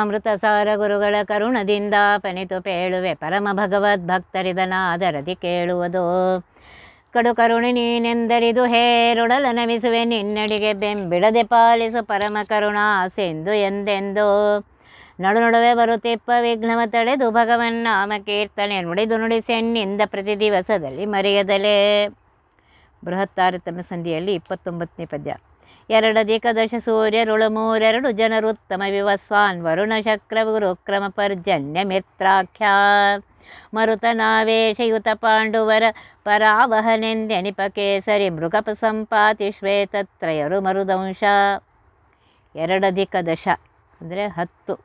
ಅಮೃತ ಸಾರ ಗುರುಗಳ ಕರುಣದಿಂದ ಪನಿತು ಪೇಳುವೆ ಪರಮ ಭಗವದ್ ಭಕ್ತರಿದನಾದರದಿ ಕೇಳುವುದು ಕಡು ಕರುಣೆ ನೀನೆಂದರಿದು ಹೇರುಡಲ ನಮಿಸುವೆ ನಿನ್ನಡಿಗೆ ಬೆಂಬಿಡದೆ ಪಾಲಿಸು ಪರಮ ಕರುಣಾ ಸಿಂಧು ಎಂದೆಂದು ನಡು ನಡುವೆ ಬರುತ್ತಿಪ್ಪ ವಿಘ್ನವ ತಡೆದು ಭಗವನ್ ನಾಮ ಕೀರ್ತನೆ ನುಡಿದು ನುಡಿಸೆನ್ನಿಂದ ಪ್ರತಿ ದಿವಸದಲ್ಲಿ ಮರೆಯದಲೇ ಸಂಧಿಯಲ್ಲಿ ಇಪ್ಪತ್ತೊಂಬತ್ತನೇ ಪದ್ಯ ಎರಡಧಿಕದಶ ಸೂರ್ಯರುಳು ಮೂರೆರಡು ಜನರು ಉತ್ತಮ ವಿವಸ್ವಾನ್ ವರುಣ ಶಕ್ರ ಗುರುಕ್ರಮ ಪರ್ಜನ್ಯ ಮಿತ್ರಾಖ್ಯಾನ್ ಮರುತನಾವೇಶಯುತ ಪಾಂಡುವರ ಪರಾವಹನೆಂದೆನಿಪಕೇಸರಿ ಮೃಗಪ ಸಂಪಾತಿ ಶ್ವೇತತ್ರಯರು ಮರುದಂಶ ಎರಡಧಿಕ ಅಂದರೆ ಹತ್ತು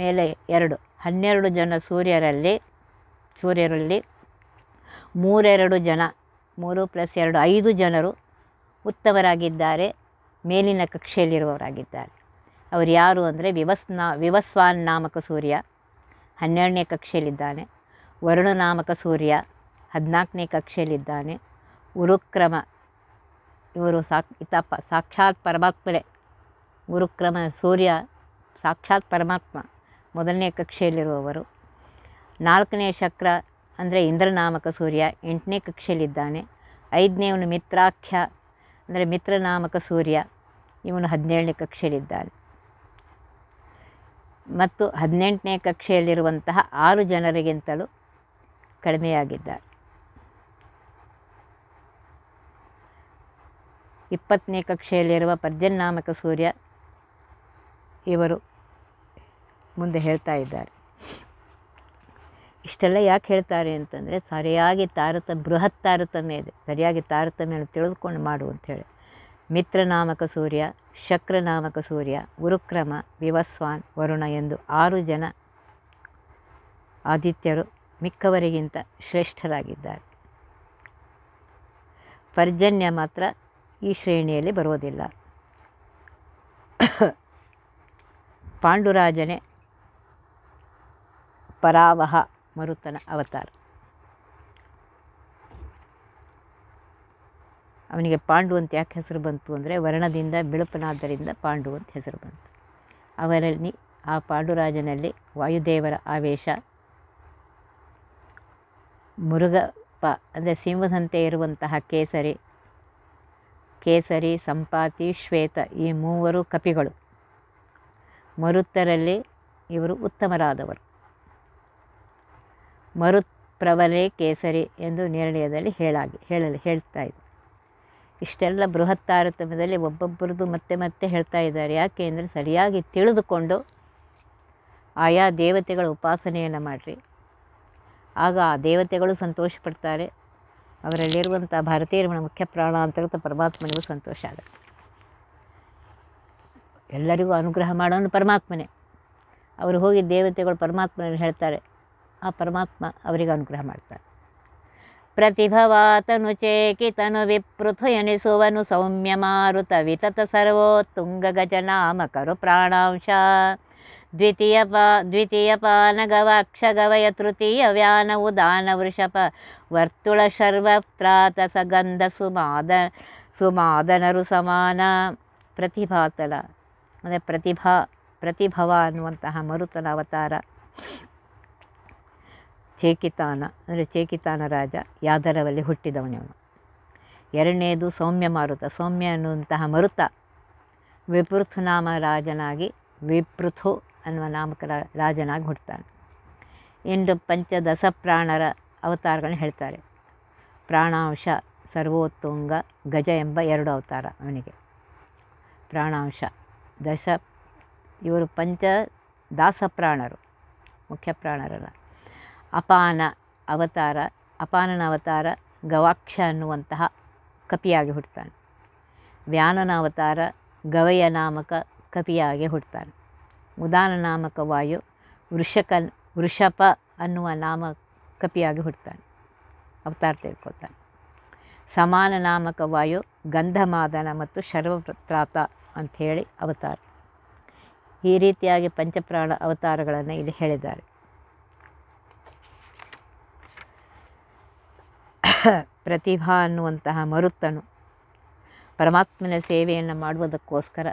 ಮೇಲೆ ಎರಡು ಹನ್ನೆರಡು ಜನ ಸೂರ್ಯರಲ್ಲಿ ಸೂರ್ಯರಲ್ಲಿ ಮೂರೆರಡು ಜನ ಮೂರು ಪ್ಲಸ್ ಎರಡು ಐದು ಜನರು ಉತ್ತಮರಾಗಿದ್ದಾರೆ ಮೇಲಿನ ಕಕ್ಷೆಯಲ್ಲಿರುವವರಾಗಿದ್ದಾರೆ ಅವರು ಯಾರು ಅಂದರೆ ವಿವಸ್ನ ವಿವಸ್ವಾನ್ ನಾಮಕ ಸೂರ್ಯ ಹನ್ನೆರಡನೇ ಕಕ್ಷೆಯಲ್ಲಿದ್ದಾನೆ ವರುಣ ನಾಮಕ ಸೂರ್ಯ ಹದಿನಾಲ್ಕನೇ ಕಕ್ಷೆಯಲ್ಲಿದ್ದಾನೆ ಉರುಕ್ರಮ ಇವರು ಸಾಕ್ ಇತಪ್ಪ ಸಾಕ್ಷಾತ್ ಪರಮಾತ್ಮನೇ ಗುರುಕ್ರಮ ಸೂರ್ಯ ಸಾಕ್ಷಾತ್ ಪರಮಾತ್ಮ ಮೊದಲನೇ ಕಕ್ಷೆಯಲ್ಲಿರುವವರು ನಾಲ್ಕನೇ ಶಕ್ರ ಅಂದರೆ ಇಂದ್ರನಾಮಕ ಸೂರ್ಯ ಎಂಟನೇ ಕಕ್ಷೆಯಲ್ಲಿದ್ದಾನೆ ಐದನೇವನು ಮಿತ್ರಾಖ್ಯ ಅಂದರೆ ಮಿತ್ರನಾಮಕ ಸೂರ್ಯ ಇವನು ಹದಿನೇಳನೇ ಕಕ್ಷೆಯಲ್ಲಿದ್ದಾನೆ ಮತ್ತು ಹದಿನೆಂಟನೇ ಕಕ್ಷೆಯಲ್ಲಿರುವಂತಹ ಆರು ಜನರಿಗಿಂತಲೂ ಕಡಿಮೆಯಾಗಿದ್ದಾರೆ ಇಪ್ಪತ್ತನೇ ಕಕ್ಷೆಯಲ್ಲಿರುವ ಪರ್ಜನ್ನಾಮಕ ಸೂರ್ಯ ಇವರು ಮುಂದೆ ಹೇಳ್ತಾ ಇದ್ದಾರೆ ಇಷ್ಟೆಲ್ಲ ಯಾಕೆ ಹೇಳ್ತಾರೆ ಅಂತಂದರೆ ಸರಿಯಾಗಿ ತಾರತ ಬೃಹತ್ ತಾರತಮ್ಯ ಇದೆ ಸರಿಯಾಗಿ ತಾರತಮ್ಯವನ್ನು ತಿಳಿದುಕೊಂಡು ಮಾಡು ಅಂಥೇಳಿ ಮಿತ್ರನಾಮಕ ಸೂರ್ಯ ಶಕ್ರನಾಮಕ ಸೂರ್ಯ ಗುರುಕ್ರಮ ವಿವಸ್ವಾನ್ ವರುಣ ಎಂದು ಆರು ಜನ ಆದಿತ್ಯರು ಮಿಕ್ಕವರಿಗಿಂತ ಶ್ರೇಷ್ಠರಾಗಿದ್ದಾರೆ ಪರ್ಜನ್ಯ ಮಾತ್ರ ಈ ಶ್ರೇಣಿಯಲ್ಲಿ ಬರುವುದಿಲ್ಲ ಪಾಂಡುರಾಜನೇ ಪರಾವಹ ಮರುತನ ಅವತಾರ ಅವನಿಗೆ ಪಾಂಡು ಅಂತ ಯಾಕೆ ಹೆಸರು ಬಂತು ಅಂದರೆ ವರ್ಣದಿಂದ ಬಿಳುಪನಾದ್ದರಿಂದ ಪಾಂಡು ಅಂತ ಹೆಸರು ಬಂತು ಅವರಲ್ಲಿ ಆ ಪಾಂಡುರಾಜನಲ್ಲಿ ವಾಯುದೇವರ ಆವೇಶ ಮುರುಗಪ್ಪ ಅಂದರೆ ಸಿಂಹದಂತೆ ಇರುವಂತಹ ಕೇಸರಿ ಕೇಸರಿ ಸಂಪಾತಿ ಶ್ವೇತ ಈ ಮೂವರು ಕಪಿಗಳು ಮರುತ್ತರಲ್ಲಿ ಇವರು ಉತ್ತಮರಾದವರು ಪ್ರವರೆ ಕೇಸರಿ ಎಂದು ನಿರ್ಣಯದಲ್ಲಿ ಹೇಳಾಗಿ ಹೇಳಲು ಹೇಳ್ತಾ ಇದೆ ಇಷ್ಟೆಲ್ಲ ಬೃಹತ್ ತಾರತಮ್ಯದಲ್ಲಿ ಒಬ್ಬೊಬ್ಬರದ್ದು ಮತ್ತೆ ಮತ್ತೆ ಹೇಳ್ತಾ ಇದ್ದಾರೆ ಯಾಕೆ ಅಂದರೆ ಸರಿಯಾಗಿ ತಿಳಿದುಕೊಂಡು ಆಯಾ ದೇವತೆಗಳ ಉಪಾಸನೆಯನ್ನು ಮಾಡಿರಿ ಆಗ ಆ ದೇವತೆಗಳು ಸಂತೋಷ ಪಡ್ತಾರೆ ಅವರಲ್ಲಿರುವಂಥ ಭಾರತೀಯರ ಮುಖ್ಯ ಪ್ರಾಣ ಅಂತರ್ಗತ ಪರಮಾತ್ಮನಿಗೂ ಸಂತೋಷ ಆಗುತ್ತೆ ಎಲ್ಲರಿಗೂ ಅನುಗ್ರಹ ಮಾಡೋನು ಪರಮಾತ್ಮನೇ ಅವರು ಹೋಗಿ ದೇವತೆಗಳು ಪರಮಾತ್ಮನ ಹೇಳ್ತಾರೆ ಆ ಪರಮಾತ್ಮ ಅವರಿಗೆ ಅನುಗ್ರಹ ಮಾಡ್ತಾನೆ ಪ್ರತಿಭವಾತನು ಚೇಕಿತನು ವಿಪೃಥು ಎನಿಸುವನು ಸೌಮ್ಯ ಮಾರುತ ವಿತತ ಸರ್ವೋತ್ತುಂಗ ಗಜನಾಮಕರು ಪ್ರಾಣಾಂಶ ದ್ವಿತೀಯ ಪಾ ದ್ವಿತೀಯ ಪಾನಗವ ಅಕ್ಷಗವಯ ತೃತೀಯ ವ್ಯಾನವು ದಾನ ವೃಷಪ ವರ್ತುಳ ಶರ್ವತ್ರಾತ ಸಗಂಧ ಸುಮಾದ ಸುಮಾದನರು ಸಮಾನ ಪ್ರತಿಭಾತಲ ಅಂದರೆ ಪ್ರತಿಭಾ ಪ್ರತಿಭವ ಅನ್ನುವಂತಹ ಮರುತನ ಅವತಾರ ಚೇಕಿತಾನ ಅಂದರೆ ಚೇಕಿತಾನ ರಾಜ ಯಾದರವಲ್ಲಿ ಹುಟ್ಟಿದವನಿವನು ಎರಡನೇದು ಸೌಮ್ಯ ಮಾರುತ ಸೌಮ್ಯ ಅನ್ನುವಂತಹ ಮರುತ ವಿಪೃಥು ನಾಮ ರಾಜನಾಗಿ ವಿಪೃಥು ಅನ್ನುವ ನಾಮಕ ರಾಜನಾಗಿ ಹುಡ್ತಾನೆ ಇಂದು ಪಂಚದಶ ಪ್ರಾಣರ ಅವತಾರಗಳನ್ನು ಹೇಳ್ತಾರೆ ಪ್ರಾಣಾಂಶ ಸರ್ವೋತ್ತುಂಗ ಗಜ ಎಂಬ ಎರಡು ಅವತಾರ ಅವನಿಗೆ ಪ್ರಾಣಾಂಶ ದಶ ಇವರು ಪಂಚ ದಾಸಪ್ರಾಣರು ಮುಖ್ಯ ಪ್ರಾಣರಲ್ಲ ಅಪಾನ ಅವತಾರ ಅಪಾನನ ಅವತಾರ ಗವಾಕ್ಷ ಅನ್ನುವಂತಹ ಕಪಿಯಾಗಿ ಹುಡ್ತಾನೆ ವ್ಯಾನನ ಅವತಾರ ಗವಯ ನಾಮಕ ಕಪಿಯಾಗಿ ಹುಡ್ತಾನೆ ಉದಾನ ನಾಮಕ ವಾಯು ವೃಷಕ ವೃಷಪ ಅನ್ನುವ ನಾಮ ಕಪಿಯಾಗಿ ಹುಡ್ತಾನೆ ಅವತಾರ ತೆಗೆದುಕೊಳ್ತಾನೆ ಸಮಾನ ನಾಮಕ ವಾಯು ಗಂಧಮಾದನ ಮತ್ತು ಶರ್ವಪ್ರಾತ ಅಂಥೇಳಿ ಅವತಾರ ಈ ರೀತಿಯಾಗಿ ಪಂಚಪ್ರಾಣ ಅವತಾರಗಳನ್ನು ಇಲ್ಲಿ ಹೇಳಿದ್ದಾರೆ ಪ್ರತಿಭಾ ಅನ್ನುವಂತಹ ಮರುತನು ಪರಮಾತ್ಮನ ಸೇವೆಯನ್ನು ಮಾಡುವುದಕ್ಕೋಸ್ಕರ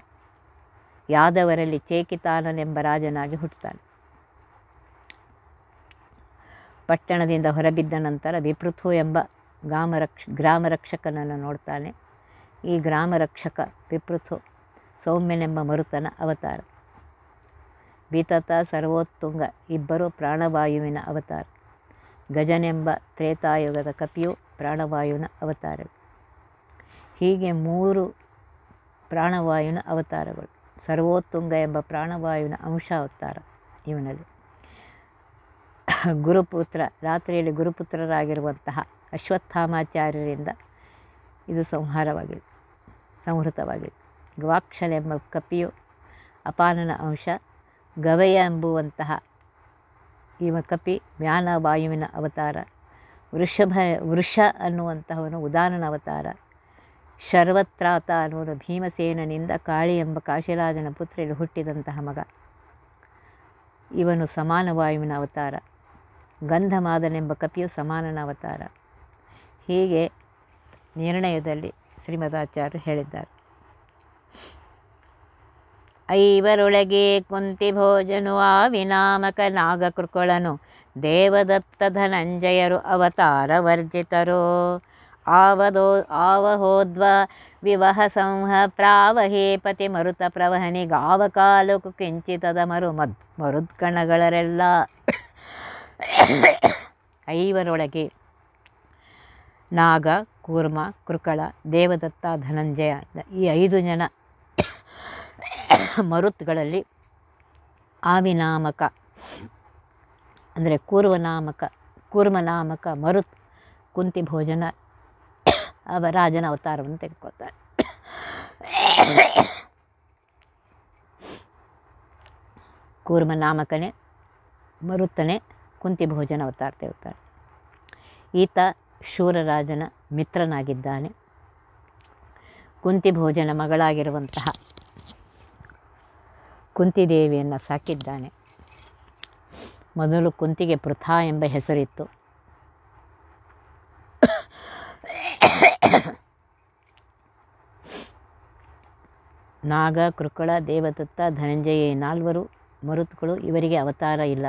ಯಾದವರಲ್ಲಿ ಚೇಕಿತಾನನೆಂಬ ರಾಜನಾಗಿ ಹುಟ್ಟುತ್ತಾನೆ ಪಟ್ಟಣದಿಂದ ಹೊರಬಿದ್ದ ನಂತರ ವಿಪೃಥು ಎಂಬ ಗ್ರಾಮರಕ್ಷ ರಕ್ಷಕನನ್ನು ನೋಡ್ತಾನೆ ಈ ಗ್ರಾಮರಕ್ಷಕ ವಿಪೃಥು ಸೌಮ್ಯನೆಂಬ ಮರುತನ ಅವತಾರ ಬಿತತ ಸರ್ವೋತ್ತುಂಗ ಇಬ್ಬರು ಪ್ರಾಣವಾಯುವಿನ ಅವತಾರ ಗಜನೆಂಬ ತ್ರೇತಾಯುಗದ ಕಪಿಯು ಪ್ರಾಣವಾಯುವಿನ ಅವತಾರಗಳು ಹೀಗೆ ಮೂರು ಪ್ರಾಣವಾಯುವಿನ ಅವತಾರಗಳು ಸರ್ವೋತ್ತುಂಗ ಎಂಬ ಪ್ರಾಣವಾಯುವಿನ ಅಂಶ ಅವತಾರ ಇವನಲ್ಲಿ ಗುರುಪುತ್ರ ರಾತ್ರಿಯಲ್ಲಿ ಗುರುಪುತ್ರರಾಗಿರುವಂತಹ ಅಶ್ವತ್ಥಾಮಾಚಾರ್ಯರಿಂದ ಇದು ಸಂಹಾರವಾಗಿದೆ ಸಂಹೃತವಾಗಿದೆ ಗವಾಕ್ಷಲ ಎಂಬ ಕಪಿಯು ಅಪಾನನ ಅಂಶ ಗವಯ ಎಂಬುವಂತಹ ಇವ ಕಪಿ ಜ್ಞಾನವಾಯುವಿನ ಅವತಾರ ವೃಷಭ ವೃಷ ಅನ್ನುವಂತಹವನು ಉದಾನನ ಅವತಾರ ಶರ್ವತ್ರಾತ ಅನ್ನುವುದು ಭೀಮಸೇನನಿಂದ ಕಾಳಿ ಎಂಬ ಕಾಶಿರಾಜನ ಪುತ್ರಿಯಲ್ಲಿ ಹುಟ್ಟಿದಂತಹ ಮಗ ಇವನು ಸಮಾನವಾಯುವಿನ ಅವತಾರ ಗಂಧಮಾದನೆಂಬ ಕಪಿಯು ಸಮಾನನ ಅವತಾರ ಹೀಗೆ ನಿರ್ಣಯದಲ್ಲಿ ಶ್ರೀಮದಾಚಾರ್ಯರು ಹೇಳಿದ್ದಾರೆ ಐವರೊಳಗೆ ಕುಂತಿ ಭೋಜನು ಆ ವಿನಾಮಕ ನಾಗಕೃಕೊಳನು ದೇವದತ್ತ ಧನಂಜಯರು ಅವತಾರ ವರ್ಜಿತರು ಆವದೋ ಆವಹೋದ್ವ ವಿವಹ ಸಂಹ ಪ್ರಾವಹೇ ಪತಿ ಮರುತ ಪ್ರವಹನಿ ಗಾವಕಾಲುಕು ಕಿಂಚಿತದ ಮರು ಮದ್ ಮರುದ್ಗಣಗಳರೆಲ್ಲ ಐವರೊಳಗೆ ನಾಗ ಕೂರ್ಮ ಕೃಕಳ ದೇವದತ್ತ ಧನಂಜಯ ಈ ಐದು ಜನ ಮರುತ್ಗಳಲ್ಲಿ ಆವಿನಾಮಕ ಅಂದರೆ ಕೂರ್ವನಾಮಕ ಕೂರ್ಮನಾಮಕ ಮರುತ್ ಕುಂತಿ ಭೋಜನ ಅವ ರಾಜನ ಅವತಾರವನ್ನು ತೆಗೆದುಕೊಳ್ತಾರೆ ಕೂರ್ಮನಾಮಕನೇ ಮರುತ್ತನೇ ಕುಂತಿ ಭೋಜನ ಅವತಾರ ತೆಗುತ್ತಾರೆ ಈತ ಶೂರರಾಜನ ಮಿತ್ರನಾಗಿದ್ದಾನೆ ಕುಂತಿ ಭೋಜನ ಮಗಳಾಗಿರುವಂತಹ ಕುಂತಿದೇವಿಯನ್ನು ಸಾಕಿದ್ದಾನೆ ಮೊದಲು ಕುಂತಿಗೆ ಪೃಥಾ ಎಂಬ ಹೆಸರಿತ್ತು ನಾಗ ಕೃಕಳ ದೇವದತ್ತ ಧನಂಜಯ ನಾಲ್ವರು ಮರುತ್ಗಳು ಇವರಿಗೆ ಅವತಾರ ಇಲ್ಲ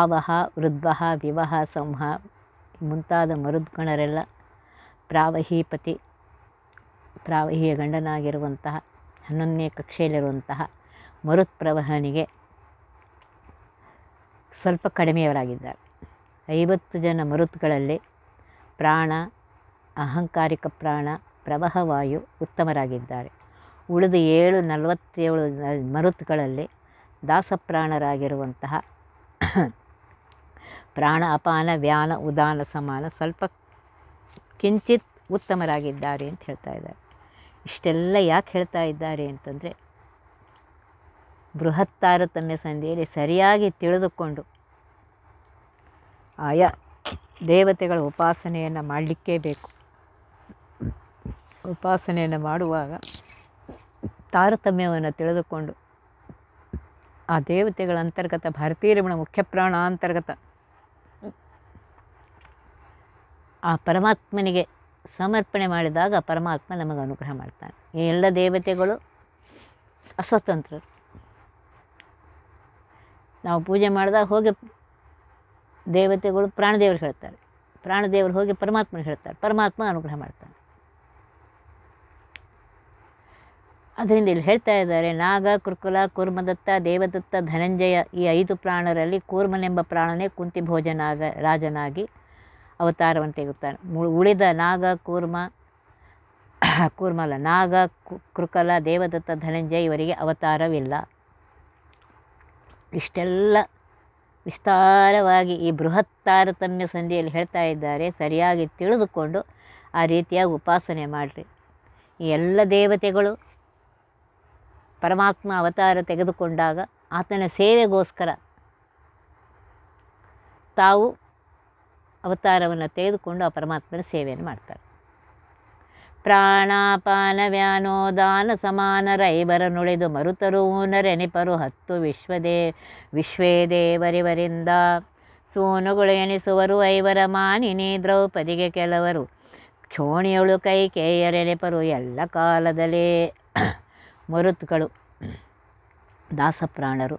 ಆವಹ ವೃದ್ವಹ ವಿವಹ ಸಂಹ ಮುಂತಾದ ಮರುದ್ಗಣರೆಲ್ಲ ಪ್ರಾವಹಿಪತಿ ಪ್ರಾವಹಿಯ ಗಂಡನಾಗಿರುವಂತಹ ಹನ್ನೊಂದನೇ ಕಕ್ಷೆಯಲ್ಲಿರುವಂತಹ ಮರುತ್ ಪ್ರವಹನಿಗೆ ಸ್ವಲ್ಪ ಕಡಿಮೆಯವರಾಗಿದ್ದಾರೆ ಐವತ್ತು ಜನ ಮರುತ್ಗಳಲ್ಲಿ ಪ್ರಾಣ ಅಹಂಕಾರಿಕ ಪ್ರಾಣ ಪ್ರವಾಹವಾಯು ಉತ್ತಮರಾಗಿದ್ದಾರೆ ಉಳಿದ ಏಳು ನಲವತ್ತೇಳು ಮರುತ್ಗಳಲ್ಲಿ ದಾಸಪ್ರಾಣರಾಗಿರುವಂತಹ ಪ್ರಾಣ ಅಪಾನ ವ್ಯಾನ ಉದಾನ ಸಮಾನ ಸ್ವಲ್ಪ ಕಿಂಚಿತ್ ಉತ್ತಮರಾಗಿದ್ದಾರೆ ಅಂತ ಹೇಳ್ತಾ ಇದ್ದಾರೆ ಇಷ್ಟೆಲ್ಲ ಯಾಕೆ ಹೇಳ್ತಾ ಇದ್ದಾರೆ ಅಂತಂದರೆ ಬೃಹತ್ ತಾರತಮ್ಯ ಸಂಧಿಯಲ್ಲಿ ಸರಿಯಾಗಿ ತಿಳಿದುಕೊಂಡು ಆಯಾ ದೇವತೆಗಳ ಉಪಾಸನೆಯನ್ನು ಮಾಡಲಿಕ್ಕೇ ಬೇಕು ಉಪಾಸನೆಯನ್ನು ಮಾಡುವಾಗ ತಾರತಮ್ಯವನ್ನು ತಿಳಿದುಕೊಂಡು ಆ ದೇವತೆಗಳ ಅಂತರ್ಗತ ಭಾರತೀಯ ಮುಖ್ಯ ಪ್ರಾಣ ಅಂತರ್ಗತ ಆ ಪರಮಾತ್ಮನಿಗೆ ಸಮರ್ಪಣೆ ಮಾಡಿದಾಗ ಪರಮಾತ್ಮ ನಮಗೆ ಅನುಗ್ರಹ ಮಾಡ್ತಾನೆ ಎಲ್ಲ ದೇವತೆಗಳು ಅಸ್ವತಂತ್ರರು ನಾವು ಪೂಜೆ ಮಾಡಿದಾಗ ಹೋಗಿ ದೇವತೆಗಳು ಪ್ರಾಣದೇವರು ಹೇಳ್ತಾರೆ ಪ್ರಾಣದೇವರು ಹೋಗಿ ಪರಮಾತ್ಮನ ಹೇಳ್ತಾರೆ ಪರಮಾತ್ಮ ಅನುಗ್ರಹ ಮಾಡ್ತಾನೆ ಅದರಿಂದ ಇಲ್ಲಿ ಹೇಳ್ತಾ ಇದ್ದಾರೆ ನಾಗ ಕುರ್ಕುಲ ಕೂರ್ಮದತ್ತ ದೇವದತ್ತ ಧನಂಜಯ ಈ ಐದು ಪ್ರಾಣರಲ್ಲಿ ಕೂರ್ಮನೆಂಬ ಪ್ರಾಣನೇ ಕುಂತಿ ಭೋಜನಾಗ ರಾಜನಾಗಿ ಅವತಾರವನ್ನು ತೆಗುತ್ತಾನೆ ಉಳಿದ ನಾಗ ಕೂರ್ಮ ಕೂರ್ಮಲ್ಲ ನಾಗ ಕುರ್ಕಲ ದೇವದತ್ತ ಧನಂಜಯ ಇವರಿಗೆ ಅವತಾರವಿಲ್ಲ ಇಷ್ಟೆಲ್ಲ ವಿಸ್ತಾರವಾಗಿ ಈ ಬೃಹತ್ ತಾರತಮ್ಯ ಸಂಧಿಯಲ್ಲಿ ಹೇಳ್ತಾ ಇದ್ದಾರೆ ಸರಿಯಾಗಿ ತಿಳಿದುಕೊಂಡು ಆ ರೀತಿಯಾಗಿ ಉಪಾಸನೆ ಮಾಡಿರಿ ಈ ಎಲ್ಲ ದೇವತೆಗಳು ಪರಮಾತ್ಮ ಅವತಾರ ತೆಗೆದುಕೊಂಡಾಗ ಆತನ ಸೇವೆಗೋಸ್ಕರ ತಾವು ಅವತಾರವನ್ನು ತೆಗೆದುಕೊಂಡು ಆ ಪರಮಾತ್ಮನ ಸೇವೆಯನ್ನು ಮಾಡ್ತಾರೆ ಪ್ರಾಣಾಪಾನ ವ್ಯಾನೋದಾನ ಸಮಾನರೈವರ ನುಳಿದು ಮರುತರು ನೆನೆಪರು ಹತ್ತು ವಿಶ್ವದೇ ವಿಶ್ವೇ ದೇವರಿವರಿಂದ ಸೋನುಗಳು ಎನಿಸುವರು ಐವರ ಮಾನಿನಿ ದ್ರೌಪದಿಗೆ ಕೆಲವರು ಕ್ಷೋಣಿಯೊಳು ಕೈ ಕೇಯರೆನೆಪರು ಎಲ್ಲ ಕಾಲದಲ್ಲಿ ಮರುತ್ಗಳು ದಾಸಪ್ರಾಣರು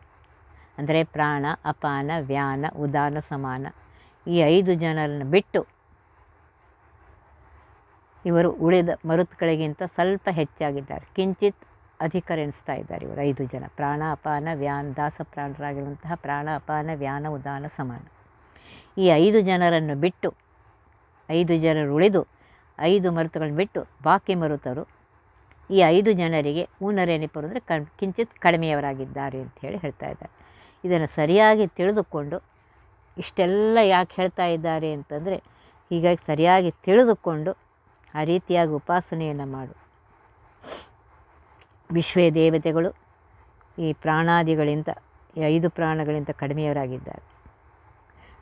ಅಂದರೆ ಪ್ರಾಣ ಅಪಾನ ವ್ಯಾನ ಉದಾನ ಸಮಾನ ಈ ಐದು ಜನರನ್ನು ಬಿಟ್ಟು ಇವರು ಉಳಿದ ಮರುತ್ಗಳಿಗಿಂತ ಸ್ವಲ್ಪ ಹೆಚ್ಚಾಗಿದ್ದಾರೆ ಕಿಂಚಿತ್ ಅಧಿಕರೆನಿಸ್ತಾ ಇದ್ದಾರೆ ಇವರು ಐದು ಜನ ಪ್ರಾಣ ಅಪಾನ ವ್ಯಾನ್ ಪ್ರಾಣರಾಗಿರುವಂತಹ ಪ್ರಾಣ ಅಪಾನ ವ್ಯಾನ ಉದಾನ ಸಮಾನ ಈ ಐದು ಜನರನ್ನು ಬಿಟ್ಟು ಐದು ಜನರು ಉಳಿದು ಐದು ಮರುತುಗಳನ್ನು ಬಿಟ್ಟು ಬಾಕಿ ಮರುತರು ಈ ಐದು ಜನರಿಗೆ ಊನರೆನಿಪರು ಅಂದರೆ ಕಿಂಚಿತ್ ಕಡಿಮೆಯವರಾಗಿದ್ದಾರೆ ಅಂತ ಹೇಳಿ ಹೇಳ್ತಾ ಇದ್ದಾರೆ ಇದನ್ನು ಸರಿಯಾಗಿ ತಿಳಿದುಕೊಂಡು ಇಷ್ಟೆಲ್ಲ ಯಾಕೆ ಹೇಳ್ತಾ ಇದ್ದಾರೆ ಅಂತಂದರೆ ಹೀಗಾಗಿ ಸರಿಯಾಗಿ ತಿಳಿದುಕೊಂಡು ಆ ರೀತಿಯಾಗಿ ಉಪಾಸನೆಯನ್ನು ಮಾಡು ವಿಶ್ವೇ ದೇವತೆಗಳು ಈ ಪ್ರಾಣಾದಿಗಳಿಂದ ಈ ಐದು ಪ್ರಾಣಗಳಿಂದ ಕಡಿಮೆಯವರಾಗಿದ್ದಾರೆ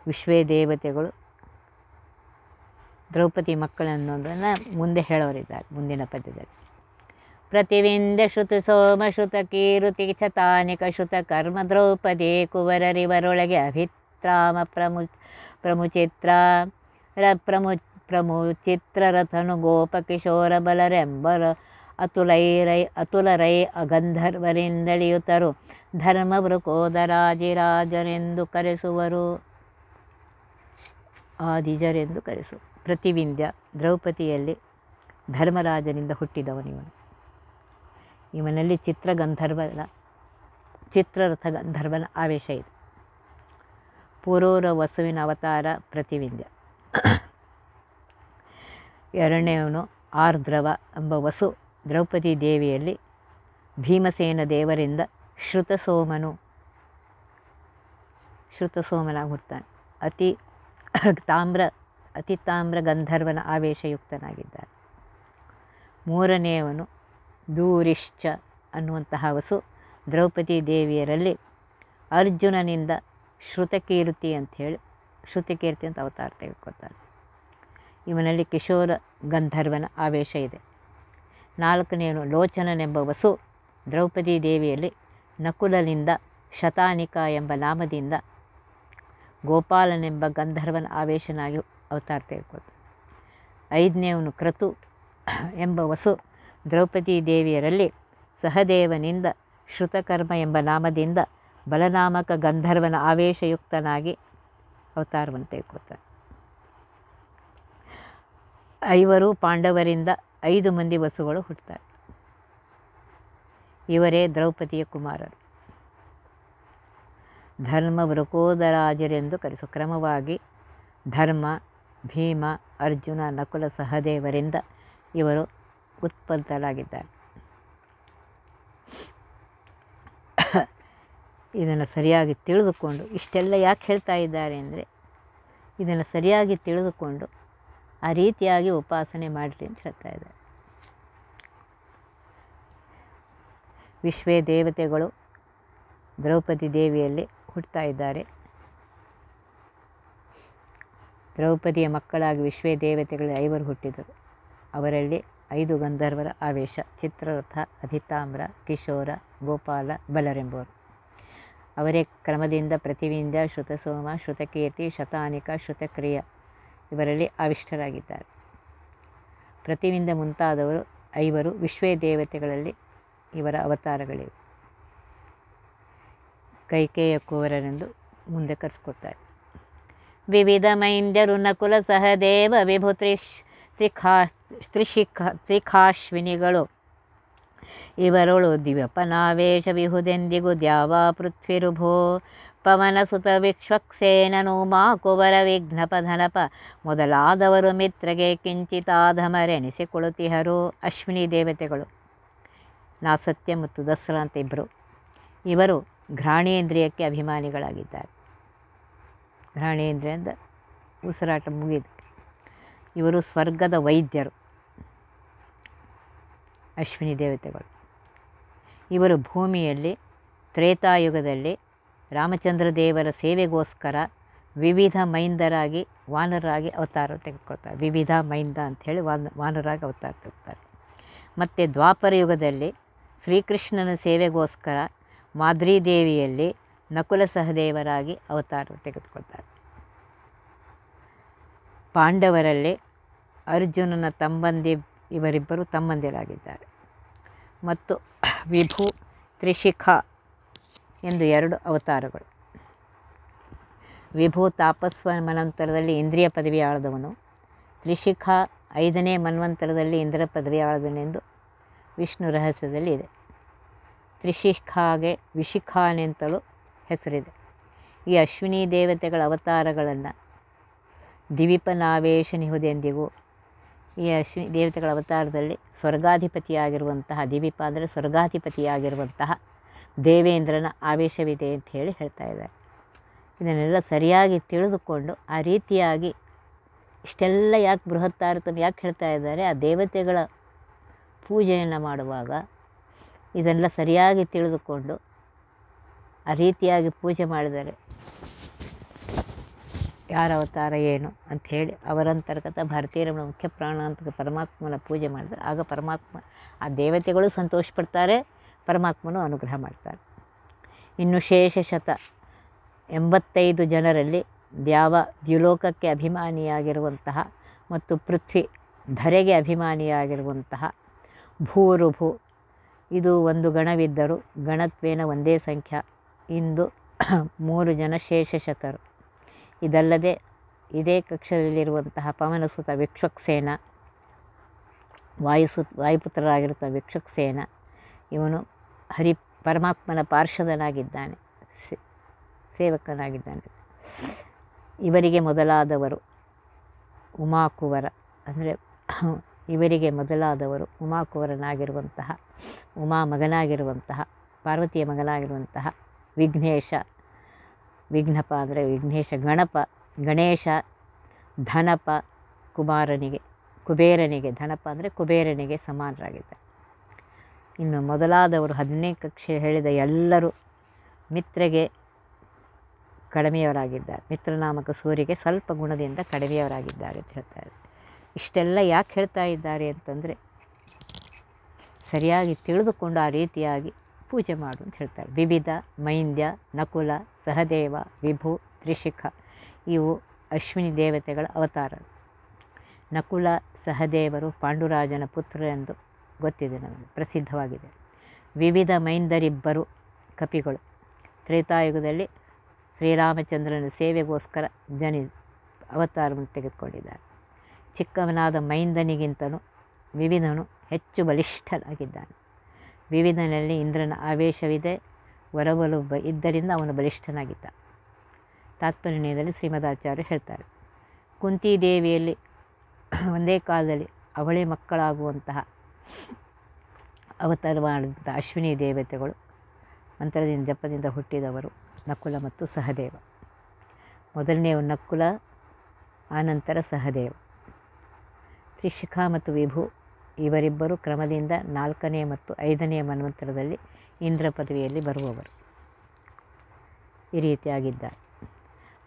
ವಿಶ್ವೇ ದೇವತೆಗಳು ದ್ರೌಪದಿ ಮಕ್ಕಳನ್ನೋದನ್ನು ಮುಂದೆ ಹೇಳೋರಿದ್ದಾರೆ ಮುಂದಿನ ಪದ್ಯದಲ್ಲಿ ಪ್ರತಿವಿಂದ ಶ್ರುತ ಸೋಮ ಶ್ರುತ ಕೀರುತಿ ಚತಾನಿಕ ಶ್ರುತ ಕರ್ಮ ದ್ರೌಪದಿ ಕುವರರಿವರೊಳಗೆ ಅಭಿತ್ರಾಮ ಪ್ರಮು ಪ್ರಮುಚಿತ್ರ ರ ಪ್ರಮು ಪ್ರಮು ಚಿತ್ರರಥನು ಗೋಪಕಿಶೋರ ಬಲರೆಂಬರ ಅತುಲೈ ರೈ ಅತುಲ ರೈ ಅಗಂಧರ್ವರಿಂದಳಿಯುತರು ಧರ್ಮವೃಕೋದರಾಜಿರಾಜರೆಂದು ಕರೆಸುವರು ಆದಿಜರೆಂದು ಕರೆಸು ಪ್ರತಿವಿಂದ್ಯ ದ್ರೌಪದಿಯಲ್ಲಿ ಧರ್ಮರಾಜನಿಂದ ಹುಟ್ಟಿದವನಿವನು ಇವನಲ್ಲಿ ಚಿತ್ರಗಂಧರ್ವನ ಚಿತ್ರರಥ ಗಂಧರ್ವನ ಆವೇಶ ಇದೆ ಪೂರ್ವರ ವಸುವಿನ ಅವತಾರ ಪ್ರತಿವಿಂದ್ಯ ಎರಡನೇವನು ಆರ್ದ್ರವ ಎಂಬ ವಸು ದ್ರೌಪದಿ ದೇವಿಯಲ್ಲಿ ಭೀಮಸೇನ ದೇವರಿಂದ ಶ್ರುತಸೋಮನು ಶ್ರುತಸೋಮನಾಗುತ್ತಾನೆ ಅತಿ ತಾಮ್ರ ಅತಿ ತಾಮ್ರ ಗಂಧರ್ವನ ಆವೇಶಯುಕ್ತನಾಗಿದ್ದಾನೆ ಮೂರನೆಯವನು ದೂರಿಶ್ಚ ಅನ್ನುವಂತಹ ವಸು ದ್ರೌಪದಿ ದೇವಿಯರಲ್ಲಿ ಅರ್ಜುನನಿಂದ ಶ್ರುತಕೀರ್ತಿ ಅಂಥೇಳಿ ಶ್ರುತಕೀರ್ತಿ ಅಂತ ಅವತಾರ ತೆಗೆದುಕೊಳ್ತಾನೆ ಇವನಲ್ಲಿ ಕಿಶೋರ ಗಂಧರ್ವನ ಆವೇಶ ಇದೆ ನಾಲ್ಕನೇನು ಲೋಚನನೆಂಬ ವಸು ದ್ರೌಪದಿ ದೇವಿಯಲ್ಲಿ ನಕುಲನಿಂದ ಶತಾನಿಕ ಎಂಬ ನಾಮದಿಂದ ಗೋಪಾಲನೆಂಬ ಗಂಧರ್ವನ ಆವೇಶನಾಗಿ ಅವತಾರ ತೆಗೆದುಕೊಳ್ತಾನೆ ಐದನೇವನು ಕ್ರತು ಎಂಬ ವಸು ದ್ರೌಪದಿ ದೇವಿಯರಲ್ಲಿ ಸಹದೇವನಿಂದ ಶ್ರುತಕರ್ಮ ಎಂಬ ನಾಮದಿಂದ ಬಲನಾಮಕ ಗಂಧರ್ವನ ಆವೇಶಯುಕ್ತನಾಗಿ ಅವತಾರವನ್ನು ತೆಗೆದುಕೊಳ್ತಾನೆ ಐವರು ಪಾಂಡವರಿಂದ ಐದು ಮಂದಿ ವಸುಗಳು ಹುಟ್ಟುತ್ತಾರೆ ಇವರೇ ದ್ರೌಪದಿಯ ಕುಮಾರರು ಧರ್ಮ ವೃಕೋದರಾಜರೆಂದು ಕರೆಸು ಕ್ರಮವಾಗಿ ಧರ್ಮ ಭೀಮ ಅರ್ಜುನ ನಕುಲ ಸಹದೇವರಿಂದ ಇವರು ಉತ್ಪತ್ತರಾಗಿದ್ದಾರೆ ಇದನ್ನು ಸರಿಯಾಗಿ ತಿಳಿದುಕೊಂಡು ಇಷ್ಟೆಲ್ಲ ಯಾಕೆ ಹೇಳ್ತಾ ಇದ್ದಾರೆ ಅಂದರೆ ಇದನ್ನು ಸರಿಯಾಗಿ ತಿಳಿದುಕೊಂಡು ಆ ರೀತಿಯಾಗಿ ಉಪಾಸನೆ ಮಾಡಲಿ ಅಂತ ಹೇಳ್ತಾ ಇದ್ದಾರೆ ವಿಶ್ವೇ ದೇವತೆಗಳು ದ್ರೌಪದಿ ದೇವಿಯಲ್ಲಿ ಹುಟ್ಟುತ್ತಾ ಇದ್ದಾರೆ ದ್ರೌಪದಿಯ ಮಕ್ಕಳಾಗಿ ವಿಶ್ವೇ ದೇವತೆಗಳು ಐವರು ಹುಟ್ಟಿದರು ಅವರಲ್ಲಿ ಐದು ಗಂಧರ್ವರ ಆವೇಶ ಚಿತ್ರರಥ ಅಭಿತಾಮ್ರ ಕಿಶೋರ ಗೋಪಾಲ ಬಲರೆಂಬುವರು ಅವರೇ ಕ್ರಮದಿಂದ ಪ್ರತಿವಿಂದ ಶ್ರುತಸೋಮ ಶ್ರುತಕೀರ್ತಿ ಶತಾನಿಕ ಶ್ರುತಕ್ರಿಯ ಇವರಲ್ಲಿ ಆವಿಷ್ಟರಾಗಿದ್ದಾರೆ ಪ್ರತಿನಿಂದ ಮುಂತಾದವರು ಐವರು ವಿಶ್ವೇ ದೇವತೆಗಳಲ್ಲಿ ಇವರ ಅವತಾರಗಳಿವೆ ಕೈಕೇಯ ಕೋವರರೆಂದು ಮುಂದೆ ಕರೆಸ್ಕೊಡ್ತಾರೆ ವಿವಿಧ ಮೈಂದ್ಯರು ನಕುಲ ಸಹದೇವ ವಿಭು ತ್ರಿಶ್ ತ್ರಿಖಾ ತ್ರಿಶಿಖ ತ್ರಿಖಾಶ್ವಿನಿಗಳು ಇವರೊಳು ದಿವ್ಯಪನಾವೇಶ ವಿಹುದೆಂದಿಗೂ ದ್ಯಾವಾ ಪೃಥ್ವಿರುಭೋ ಪವನಸುತ ವಿಕ್ಷ್ವಕ್ಸೇನನು ಮಾಕುವರ ಧನಪ ಮೊದಲಾದವರು ಮಿತ್ರಗೆ ಕಿಂಚಿತಾಧಮರೆನಿಸಿಕೊಳ್ಳುತ್ತಿಹರು ಅಶ್ವಿನಿ ದೇವತೆಗಳು ನಾಸತ್ಯ ಮತ್ತು ದಸರಾ ಅಂತ ಇಬ್ಬರು ಇವರು ಘ್ರಾಣೇಂದ್ರಿಯಕ್ಕೆ ಅಭಿಮಾನಿಗಳಾಗಿದ್ದಾರೆ ಘ್ರಾಣೇಂದ್ರಿಯಿಂದ ಉಸಿರಾಟ ಮುಗಿದು ಇವರು ಸ್ವರ್ಗದ ವೈದ್ಯರು ಅಶ್ವಿನಿ ದೇವತೆಗಳು ಇವರು ಭೂಮಿಯಲ್ಲಿ ತ್ರೇತಾಯುಗದಲ್ಲಿ ರಾಮಚಂದ್ರ ದೇವರ ಸೇವೆಗೋಸ್ಕರ ವಿವಿಧ ಮೈಂದರಾಗಿ ವಾನರಾಗಿ ಅವತಾರ ತೆಗೆದುಕೊಳ್ತಾರೆ ವಿವಿಧ ಮೈಂದ ಅಂಥೇಳಿ ವಾನ ವಾನರಾಗಿ ಅವತಾರ ತೆಗೆತಾರೆ ಮತ್ತು ದ್ವಾಪರ ಯುಗದಲ್ಲಿ ಶ್ರೀಕೃಷ್ಣನ ಸೇವೆಗೋಸ್ಕರ ಮಾದ್ರಿ ದೇವಿಯಲ್ಲಿ ನಕುಲ ಸಹದೇವರಾಗಿ ಅವತಾರ ತೆಗೆದುಕೊಳ್ತಾರೆ ಪಾಂಡವರಲ್ಲಿ ಅರ್ಜುನನ ತಮ್ಮಂದಿ ಇವರಿಬ್ಬರು ತಮ್ಮಂದಿರಾಗಿದ್ದಾರೆ ಮತ್ತು ವಿಭು ತ್ರಿಶಿಖಾ ಎಂದು ಎರಡು ಅವತಾರಗಳು ವಿಭೂ ತಾಪಸ್ವ ಮನ್ವಂತರದಲ್ಲಿ ಇಂದ್ರಿಯ ಪದವಿ ಆಳದವನು ತ್ರಿಶಿಖ ಐದನೇ ಮನ್ವಂತರದಲ್ಲಿ ಇಂದ್ರ ಪದವಿ ಆಳದನೆಂದು ವಿಷ್ಣು ರಹಸ್ಯದಲ್ಲಿ ಇದೆ ತ್ರಿಶಿಖಾಗೆ ವಿಶಿಖಾನೆಂತಲೂ ಹೆಸರಿದೆ ಈ ಅಶ್ವಿನಿ ದೇವತೆಗಳ ಅವತಾರಗಳನ್ನು ದಿವಿಪನಾವೇಶ ನಿಹುದೆಂದಿಗೂ ಈ ಅಶ್ವಿನಿ ದೇವತೆಗಳ ಅವತಾರದಲ್ಲಿ ಸ್ವರ್ಗಾಧಿಪತಿಯಾಗಿರುವಂತಹ ದಿವಿಪ ಅಂದರೆ ಸ್ವರ್ಗಾಧಿಪತಿಯಾಗಿರುವಂತಹ ದೇವೇಂದ್ರನ ಆವೇಶವಿದೆ ಅಂತ ಹೇಳಿ ಹೇಳ್ತಾ ಇದ್ದಾರೆ ಇದನ್ನೆಲ್ಲ ಸರಿಯಾಗಿ ತಿಳಿದುಕೊಂಡು ಆ ರೀತಿಯಾಗಿ ಇಷ್ಟೆಲ್ಲ ಯಾಕೆ ಬೃಹತ್ ಯಾಕೆ ಹೇಳ್ತಾ ಇದ್ದಾರೆ ಆ ದೇವತೆಗಳ ಪೂಜೆಯನ್ನು ಮಾಡುವಾಗ ಇದನ್ನೆಲ್ಲ ಸರಿಯಾಗಿ ತಿಳಿದುಕೊಂಡು ಆ ರೀತಿಯಾಗಿ ಪೂಜೆ ಮಾಡಿದರೆ ಯಾರ ಅವತಾರ ಏನು ಅಂಥೇಳಿ ಅವರಂತರ್ಗತ ಭಾರತೀಯರಮಣ ಮುಖ್ಯ ಪ್ರಾಣ ಅಂತ ಪರಮಾತ್ಮನ ಪೂಜೆ ಮಾಡಿದರೆ ಆಗ ಪರಮಾತ್ಮ ಆ ದೇವತೆಗಳು ಸಂತೋಷಪಡ್ತಾರೆ ಪರಮಾತ್ಮನು ಅನುಗ್ರಹ ಮಾಡ್ತಾನೆ ಇನ್ನು ಶೇಷಶತ ಎಂಬತ್ತೈದು ಜನರಲ್ಲಿ ದ್ಯಾವ ದ್ಯುಲೋಕಕ್ಕೆ ಅಭಿಮಾನಿಯಾಗಿರುವಂತಹ ಮತ್ತು ಪೃಥ್ವಿ ಧರೆಗೆ ಅಭಿಮಾನಿಯಾಗಿರುವಂತಹ ಭೂರುಭು ಇದು ಒಂದು ಗಣವಿದ್ದರು ಗಣತ್ವೇನ ಒಂದೇ ಸಂಖ್ಯಾ ಇಂದು ಮೂರು ಜನ ಶೇಷಶತರು ಇದಲ್ಲದೆ ಇದೇ ಕಕ್ಷದಲ್ಲಿರುವಂತಹ ಪವನಸುತ ವಿಕ್ಷಕ್ಸೇನ ವಾಯುಸು ವಾಯುಪುತ್ರರಾಗಿರುತ್ತ ವಿಕ್ಷಕ್ಸೇನ ಇವನು ಹರಿ ಪರಮಾತ್ಮನ ಪಾರ್ಷದನಾಗಿದ್ದಾನೆ ಸೇವಕನಾಗಿದ್ದಾನೆ ಇವರಿಗೆ ಮೊದಲಾದವರು ಉಮಾಕುವರ ಅಂದರೆ ಇವರಿಗೆ ಮೊದಲಾದವರು ಉಮಾಕುವರನಾಗಿರುವಂತಹ ಉಮಾ ಮಗನಾಗಿರುವಂತಹ ಪಾರ್ವತಿಯ ಮಗನಾಗಿರುವಂತಹ ವಿಘ್ನೇಶ ವಿಘ್ನಪ ಅಂದರೆ ವಿಘ್ನೇಶ ಗಣಪ ಗಣೇಶ ಧನಪ ಕುಮಾರನಿಗೆ ಕುಬೇರನಿಗೆ ಧನಪ ಅಂದರೆ ಕುಬೇರನಿಗೆ ಸಮಾನರಾಗಿದ್ದಾರೆ ಇನ್ನು ಮೊದಲಾದವರು ಹದಿನೈದು ಕಕ್ಷೆ ಹೇಳಿದ ಎಲ್ಲರೂ ಮಿತ್ರಗೆ ಕಡಿಮೆಯವರಾಗಿದ್ದಾರೆ ಮಿತ್ರನಾಮಕ ಸೂರ್ಯಗೆ ಸ್ವಲ್ಪ ಗುಣದಿಂದ ಕಡಿಮೆಯವರಾಗಿದ್ದಾರೆ ಅಂತ ಹೇಳ್ತಾರೆ ಇಷ್ಟೆಲ್ಲ ಯಾಕೆ ಹೇಳ್ತಾ ಇದ್ದಾರೆ ಅಂತಂದರೆ ಸರಿಯಾಗಿ ತಿಳಿದುಕೊಂಡು ಆ ರೀತಿಯಾಗಿ ಪೂಜೆ ಮಾಡು ಅಂತ ಹೇಳ್ತಾರೆ ವಿವಿಧ ಮೈಂದ್ಯ ನಕುಲ ಸಹದೇವ ವಿಭು ತ್ರಿಶಿಖ ಇವು ಅಶ್ವಿನಿ ದೇವತೆಗಳ ಅವತಾರ ನಕುಲ ಸಹದೇವರು ಪಾಂಡುರಾಜನ ಎಂದು ಗೊತ್ತಿದೆ ನಮಗೆ ಪ್ರಸಿದ್ಧವಾಗಿದೆ ವಿವಿಧ ಮೈಂದರಿಬ್ಬರು ಕಪಿಗಳು ತ್ರೇತಾಯುಗದಲ್ಲಿ ಶ್ರೀರಾಮಚಂದ್ರನ ಸೇವೆಗೋಸ್ಕರ ಜನಿ ಅವತಾರವನ್ನು ತೆಗೆದುಕೊಂಡಿದ್ದಾರೆ ಚಿಕ್ಕವನಾದ ಮೈಂದನಿಗಿಂತನೂ ವಿವಿಧನು ಹೆಚ್ಚು ಬಲಿಷ್ಠನಾಗಿದ್ದಾನೆ ವಿವಿಧನಲ್ಲಿ ಇಂದ್ರನ ಆವೇಶವಿದೆ ಹೊರಬಲು ಬ ಇದ್ದರಿಂದ ಅವನು ಬಲಿಷ್ಠನಾಗಿದ್ದ ತಾತ್ಪರ್ಯದಲ್ಲಿ ಶ್ರೀಮದಾಚಾರ್ಯ ಹೇಳ್ತಾರೆ ಕುಂತಿದೇವಿಯಲ್ಲಿ ಒಂದೇ ಕಾಲದಲ್ಲಿ ಅವಳಿ ಮಕ್ಕಳಾಗುವಂತಹ ಅವತಾರ ಮಾಡಿದಂಥ ಅಶ್ವಿನಿ ದೇವತೆಗಳು ಮಂತ್ರದಿಂದ ಜಪದಿಂದ ಹುಟ್ಟಿದವರು ನಕುಲ ಮತ್ತು ಸಹದೇವ ಮೊದಲನೆಯವು ನಕುಲ ಆನಂತರ ಸಹದೇವ ತ್ರಿಶಿಖಾ ಮತ್ತು ವಿಭು ಇವರಿಬ್ಬರು ಕ್ರಮದಿಂದ ನಾಲ್ಕನೇ ಮತ್ತು ಐದನೆಯ ಮನ್ವಂತರದಲ್ಲಿ ಇಂದ್ರ ಪದವಿಯಲ್ಲಿ ಬರುವವರು ಈ ರೀತಿಯಾಗಿದ್ದ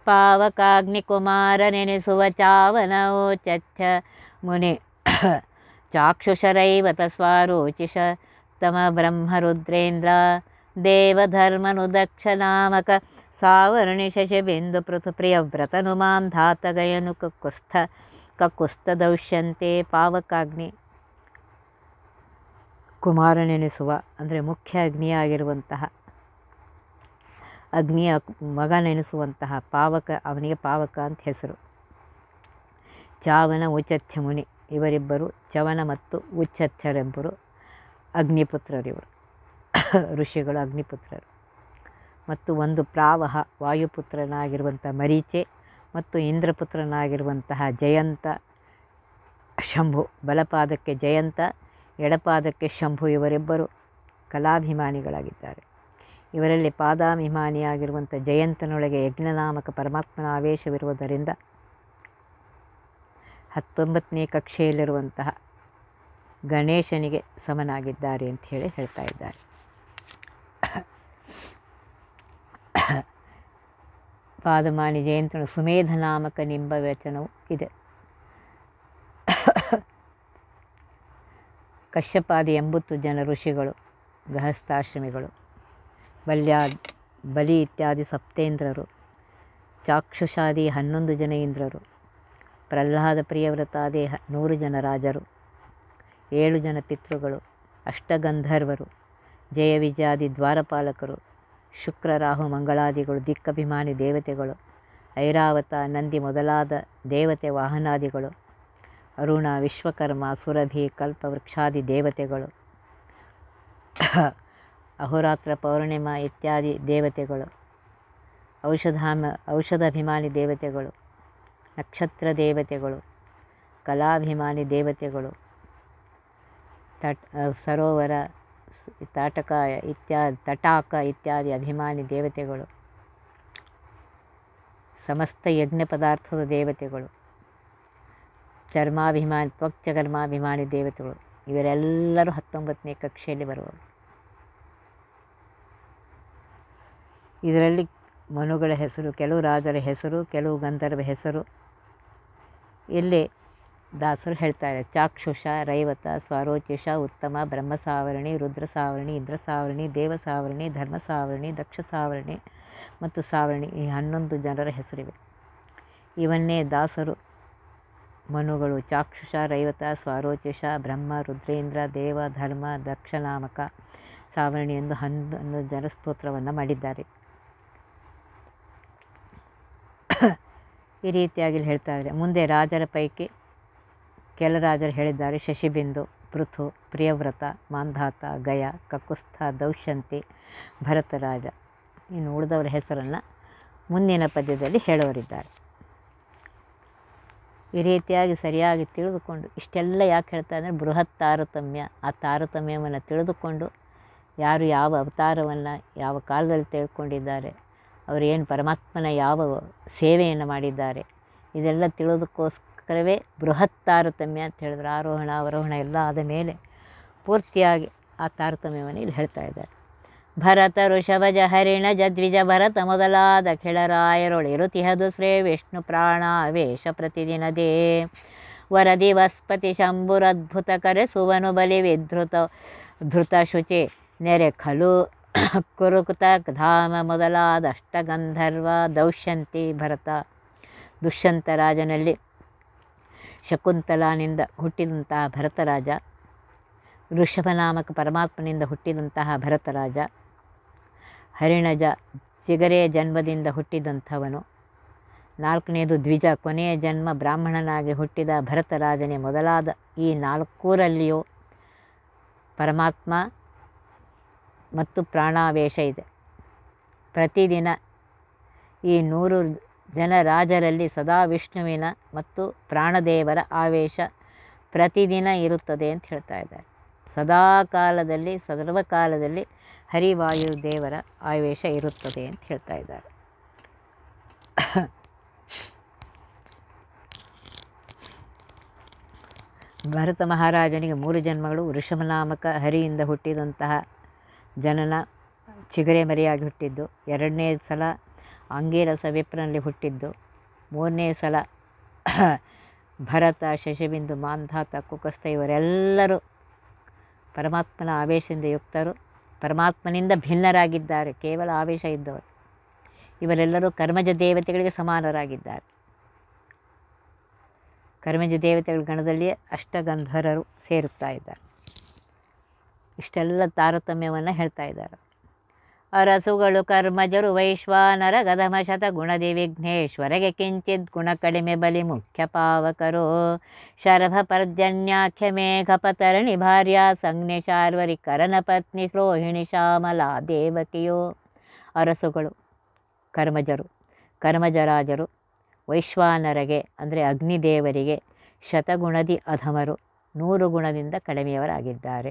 ಪಾವಕಾಗ್ನಿ ಕುಮಾರ ನೆನೆಸುವ ಚಾವನವೋ ಚಚ್ಚ ಮುನೆ ತಮ ಬ್ರಹ್ಮರುದ್ರೇಂದ್ರ ನಾಮಕ ಶಶಿಬಿಂದು तस्वारोचिष तमब्रह्मरुद्रेन्द्र देवधर्मनुदक्षनामक सावर्णिशशबिन्दुपृथुप्रियव्रतनुमां ಕಕ್ಕುಸ್ಥ ಕಕ್ಕುಸ್ಥ ದೌಷ್ಯಂತೆ ಪಾವಕಾಗ್ನಿ ಕುಮಾರನೆನಿಸುವ ಅಂದರೆ ಮುಖ್ಯ ಅಗ್ನಿಯಾಗಿರುವಂತಹ ಅಗ್ನಿಯ ಮಗ ನೆನೆಸುವಂತಹ ಪಾವಕ ಅವನಿಗೆ ಪಾವಕ ಅಂತ ಹೆಸರು ಚಾವನ ಉಚತ್ಯ ಮುನಿ ಇವರಿಬ್ಬರು ಚವನ ಮತ್ತು ಉಚ್ಛತ್ಯರೆಂಬರು ಅಗ್ನಿಪುತ್ರರಿವರು ಋಷಿಗಳು ಅಗ್ನಿಪುತ್ರರು ಮತ್ತು ಒಂದು ಪ್ರಾವಹ ವಾಯುಪುತ್ರನಾಗಿರುವಂಥ ಮರೀಚೆ ಮತ್ತು ಇಂದ್ರಪುತ್ರನಾಗಿರುವಂತಹ ಜಯಂತ ಶಂಭು ಬಲಪಾದಕ್ಕೆ ಜಯಂತ ಎಡಪಾದಕ್ಕೆ ಶಂಭು ಇವರಿಬ್ಬರು ಕಲಾಭಿಮಾನಿಗಳಾಗಿದ್ದಾರೆ ಇವರಲ್ಲಿ ಪಾದಾಭಿಮಾನಿಯಾಗಿರುವಂಥ ಜಯಂತನೊಳಗೆ ಯಜ್ಞನಾಮಕ ಪರಮಾತ್ಮನ ಆವೇಶವಿರುವುದರಿಂದ ಹತ್ತೊಂಬತ್ತನೇ ಕಕ್ಷೆಯಲ್ಲಿರುವಂತಹ ಗಣೇಶನಿಗೆ ಸಮನಾಗಿದ್ದಾರೆ ಅಂತ ಹೇಳಿ ಹೇಳ್ತಾ ಇದ್ದಾರೆ ಪಾದಮಾನಿ ಜಯಂತನು ಸುಮೇಧ ನಾಮಕ ನಿಂಬ ವಚನವು ಇದೆ ಕಶ್ಯಪಾದಿ ಎಂಬತ್ತು ಜನ ಋಷಿಗಳು ಗೃಹಸ್ಥಾಶ್ರಮಿಗಳು ಬಲ್ಯ ಬಲಿ ಇತ್ಯಾದಿ ಸಪ್ತೇಂದ್ರರು ಚಾಕ್ಷುಷಾದಿ ಹನ್ನೊಂದು ಜನ ಇಂದ್ರರು ಪ್ರಹ್ಲಾದ ಪ್ರಿಯವ್ರತ ದೇಹ ನೂರು ಜನ ರಾಜರು ಏಳು ಜನ ಪಿತೃಗಳು ಅಷ್ಟಗಂಧರ್ವರು ಜಯ ದ್ವಾರಪಾಲಕರು ಶುಕ್ರ ರಾಹು ಮಂಗಳಾದಿಗಳು ದಿಕ್ಕಭಿಮಾನಿ ದೇವತೆಗಳು ಐರಾವತ ನಂದಿ ಮೊದಲಾದ ದೇವತೆ ವಾಹನಾದಿಗಳು ಅರುಣ ವಿಶ್ವಕರ್ಮ ಸುರಭಿ ಕಲ್ಪವೃಕ್ಷಾದಿ ದೇವತೆಗಳು ಅಹೋರಾತ್ರ ಪೌರ್ಣಿಮಾ ಇತ್ಯಾದಿ ದೇವತೆಗಳು ಔಷಧಾಮ ಔಷಧಾಭಿಮಾನಿ ದೇವತೆಗಳು ನಕ್ಷತ್ರ ದೇವತೆಗಳು ಕಲಾಭಿಮಾನಿ ದೇವತೆಗಳು ತಟ್ ಸರೋವರ ತಾಟಕ ಇತ್ಯಾದಿ ತಟಾಕ ಇತ್ಯಾದಿ ಅಭಿಮಾನಿ ದೇವತೆಗಳು ಸಮಸ್ತ ಯಜ್ಞ ಪದಾರ್ಥದ ದೇವತೆಗಳು ಚರ್ಮಾಭಿಮಾನಿ ತ್ವಕ್ಚರ್ಮಾಭಿಮಾನಿ ದೇವತೆಗಳು ಇವರೆಲ್ಲರೂ ಹತ್ತೊಂಬತ್ತನೇ ಕಕ್ಷೆಯಲ್ಲಿ ಬರುವರು ಇದರಲ್ಲಿ ಮನುಗಳ ಹೆಸರು ಕೆಲವು ರಾಜರ ಹೆಸರು ಕೆಲವು ಗಂಧರ್ವ ಹೆಸರು ಇಲ್ಲಿ ದಾಸರು ಹೇಳ್ತಾರೆ ಚಾಕ್ಷುಷ ರೈವತ ಸ್ವರೋಚಿಷ ಉತ್ತಮ ಬ್ರಹ್ಮ ಸಾವರಣಿ ರುದ್ರ ಸಾವರಣಿ ಇಂದ್ರ ಸಾವರಣಿ ದೇವ ಸಾವರಣಿ ಧರ್ಮ ದಕ್ಷ ಸಾವರಣಿ ಮತ್ತು ಸಾವರಣಿ ಈ ಹನ್ನೊಂದು ಜನರ ಹೆಸರಿವೆ ಇವನ್ನೇ ದಾಸರು ಮನುಗಳು ಚಾಕ್ಷುಷ ರೈವತ ಸ್ವರೋಚಿಷ ಬ್ರಹ್ಮ ರುದ್ರೇಂದ್ರ ದೇವ ಧರ್ಮ ದಕ್ಷ ನಾಮಕ ಸಾವರಣಿ ಎಂದು ಹನ್ನೊಂದು ಸ್ತೋತ್ರವನ್ನು ಮಾಡಿದ್ದಾರೆ ಈ ರೀತಿಯಾಗಿ ಇದ್ದಾರೆ ಮುಂದೆ ರಾಜರ ಪೈಕಿ ಕೆಲ ರಾಜರು ಹೇಳಿದ್ದಾರೆ ಶಶಿಬಿಂದು ಪೃಥು ಪ್ರಿಯವ್ರತ ಮಾಂಧಾತ ಗಯ ಕಕುಸ್ಥ ದೌಶಂತಿ ಭರತರಾಜ ಇನ್ನು ಉಳಿದವರ ಹೆಸರನ್ನು ಮುಂದಿನ ಪದ್ಯದಲ್ಲಿ ಹೇಳೋರಿದ್ದಾರೆ ಈ ರೀತಿಯಾಗಿ ಸರಿಯಾಗಿ ತಿಳಿದುಕೊಂಡು ಇಷ್ಟೆಲ್ಲ ಯಾಕೆ ಹೇಳ್ತಾ ಅಂದರೆ ಬೃಹತ್ ತಾರತಮ್ಯ ಆ ತಾರತಮ್ಯವನ್ನು ತಿಳಿದುಕೊಂಡು ಯಾರು ಯಾವ ಅವತಾರವನ್ನು ಯಾವ ಕಾಲದಲ್ಲಿ ತಿಳ್ಕೊಂಡಿದ್ದಾರೆ ಅವರೇನು ಪರಮಾತ್ಮನ ಯಾವ ಸೇವೆಯನ್ನು ಮಾಡಿದ್ದಾರೆ ಇದೆಲ್ಲ ತಿಳಿದಕ್ಕೋಸ್ಕರವೇ ಬೃಹತ್ ತಾರತಮ್ಯ ಅಂತ ಹೇಳಿದ್ರು ಆರೋಹಣ ಅವರೋಹಣ ಎಲ್ಲ ಆದ ಮೇಲೆ ಪೂರ್ತಿಯಾಗಿ ಆ ತಾರತಮ್ಯವನ್ನು ಇಲ್ಲಿ ಹೇಳ್ತಾ ಇದ್ದಾರೆ ಭರತ ಋಷಭಜ ಹರಿಣ ಜದ್ವಿಜ ಭರತ ಮೊದಲಾದ ಖಿಳರಾಯರುಳಿರು ತಿಹದು ಶ್ರೇ ವಿಷ್ಣು ಪ್ರಾಣಾವೇಶ ದೇ ವರದಿ ವಸ್ಪತಿ ಶಂಭುರದ್ಭುತ ಕರೆ ಸುವನು ಬಲಿ ವಿಧೃತ ಧೃತ ಶುಚಿ ನೆರೆ ಖಲು ಕುರುಕುತ ಧಾಮ ಮೊದಲಾದ ಅಷ್ಟಗಂಧರ್ವ ದೌಶ್ಯಂತಿ ಭರತ ದುಷ್ಯಂತ ರಾಜನಲ್ಲಿ ಶಕುಂತಲಾನಿಂದ ಹುಟ್ಟಿದಂತಹ ಭರತರಾಜ ವೃಷಭನಾಮಕ ಪರಮಾತ್ಮನಿಂದ ಹುಟ್ಟಿದಂತಹ ಭರತರಾಜ ಹರಿಣಜ ಚಿಗರೇ ಜನ್ಮದಿಂದ ಹುಟ್ಟಿದಂಥವನು ನಾಲ್ಕನೇದು ದ್ವಿಜ ಕೊನೆಯ ಜನ್ಮ ಬ್ರಾಹ್ಮಣನಾಗಿ ಹುಟ್ಟಿದ ಭರತರಾಜನೇ ಮೊದಲಾದ ಈ ನಾಲ್ಕೂರಲ್ಲಿಯೂ ಪರಮಾತ್ಮ ಮತ್ತು ಪ್ರಾಣಾವೇಶ ಇದೆ ಪ್ರತಿದಿನ ಈ ನೂರು ಜನ ರಾಜರಲ್ಲಿ ಸದಾ ವಿಷ್ಣುವಿನ ಮತ್ತು ಪ್ರಾಣದೇವರ ಆವೇಶ ಪ್ರತಿದಿನ ಇರುತ್ತದೆ ಅಂತ ಹೇಳ್ತಾ ಇದ್ದಾರೆ ಸದಾ ಕಾಲದಲ್ಲಿ ಸರ್ವಕಾಲದಲ್ಲಿ ಹರಿವಾಯು ದೇವರ ಆವೇಶ ಇರುತ್ತದೆ ಅಂತ ಹೇಳ್ತಾ ಇದ್ದಾರೆ ಭರತ ಮಹಾರಾಜನಿಗೆ ಮೂರು ಜನ್ಮಗಳು ವೃಷಭನಾಮಕ ಹರಿಯಿಂದ ಹುಟ್ಟಿದಂತಹ ಜನನ ಚಿಗರೆ ಮರಿಯಾಗಿ ಹುಟ್ಟಿದ್ದು ಎರಡನೇ ಸಲ ಅಂಗೀರಸ ವಿಪ್ರನಲ್ಲಿ ಹುಟ್ಟಿದ್ದು ಮೂರನೇ ಸಲ ಭರತ ಶಶಿಬಿಂದು ಮಾಂಧಾತ ಕುಕಸ್ತ ಇವರೆಲ್ಲರೂ ಪರಮಾತ್ಮನ ಆವೇಶದಿಂದ ಯುಕ್ತರು ಪರಮಾತ್ಮನಿಂದ ಭಿನ್ನರಾಗಿದ್ದಾರೆ ಕೇವಲ ಆವೇಶ ಇದ್ದವರು ಇವರೆಲ್ಲರೂ ಕರ್ಮಜ ದೇವತೆಗಳಿಗೆ ಸಮಾನರಾಗಿದ್ದಾರೆ ಕರ್ಮಜ ದೇವತೆಗಳ ಗಣದಲ್ಲಿ ಅಷ್ಟಗಂಧರರು ಸೇರುತ್ತಾ ಇದ್ದಾರೆ ಇಷ್ಟೆಲ್ಲ ತಾರತಮ್ಯವನ್ನು ಹೇಳ್ತಾ ಇದ್ದಾರೆ ಅರಸುಗಳು ಕರ್ಮಜರು ವೈಶ್ವಾನರ ಶತ ಗುಣದಿ ವಿಘ್ನೇಶ್ವರಗೆ ಕಿಂಚಿತ್ ಗುಣ ಕಡಿಮೆ ಬಲಿ ಮುಖ್ಯ ಪಾವಕರು ಶರಭ ಪರ್ಜನ್ಯಾಖ್ಯ ಮೇಘಪತರಣಿ ಭಾರ್ಯ ಸಂಜ್ಞೆ ಶಾರ್ವರಿ ಕರನ ಪತ್ನಿ ಶ್ರೋಹಿಣಿ ಶ್ಯಾಮಲಾ ದೇವಕಿಯೋ ಅರಸುಗಳು ಕರ್ಮಜರು ಕರ್ಮಜರಾಜರು ವೈಶ್ವಾನರಗೆ ಅಂದರೆ ಅಗ್ನಿದೇವರಿಗೆ ಶತಗುಣದಿ ಅಧಮರು ನೂರು ಗುಣದಿಂದ ಕಡಿಮೆಯವರಾಗಿದ್ದಾರೆ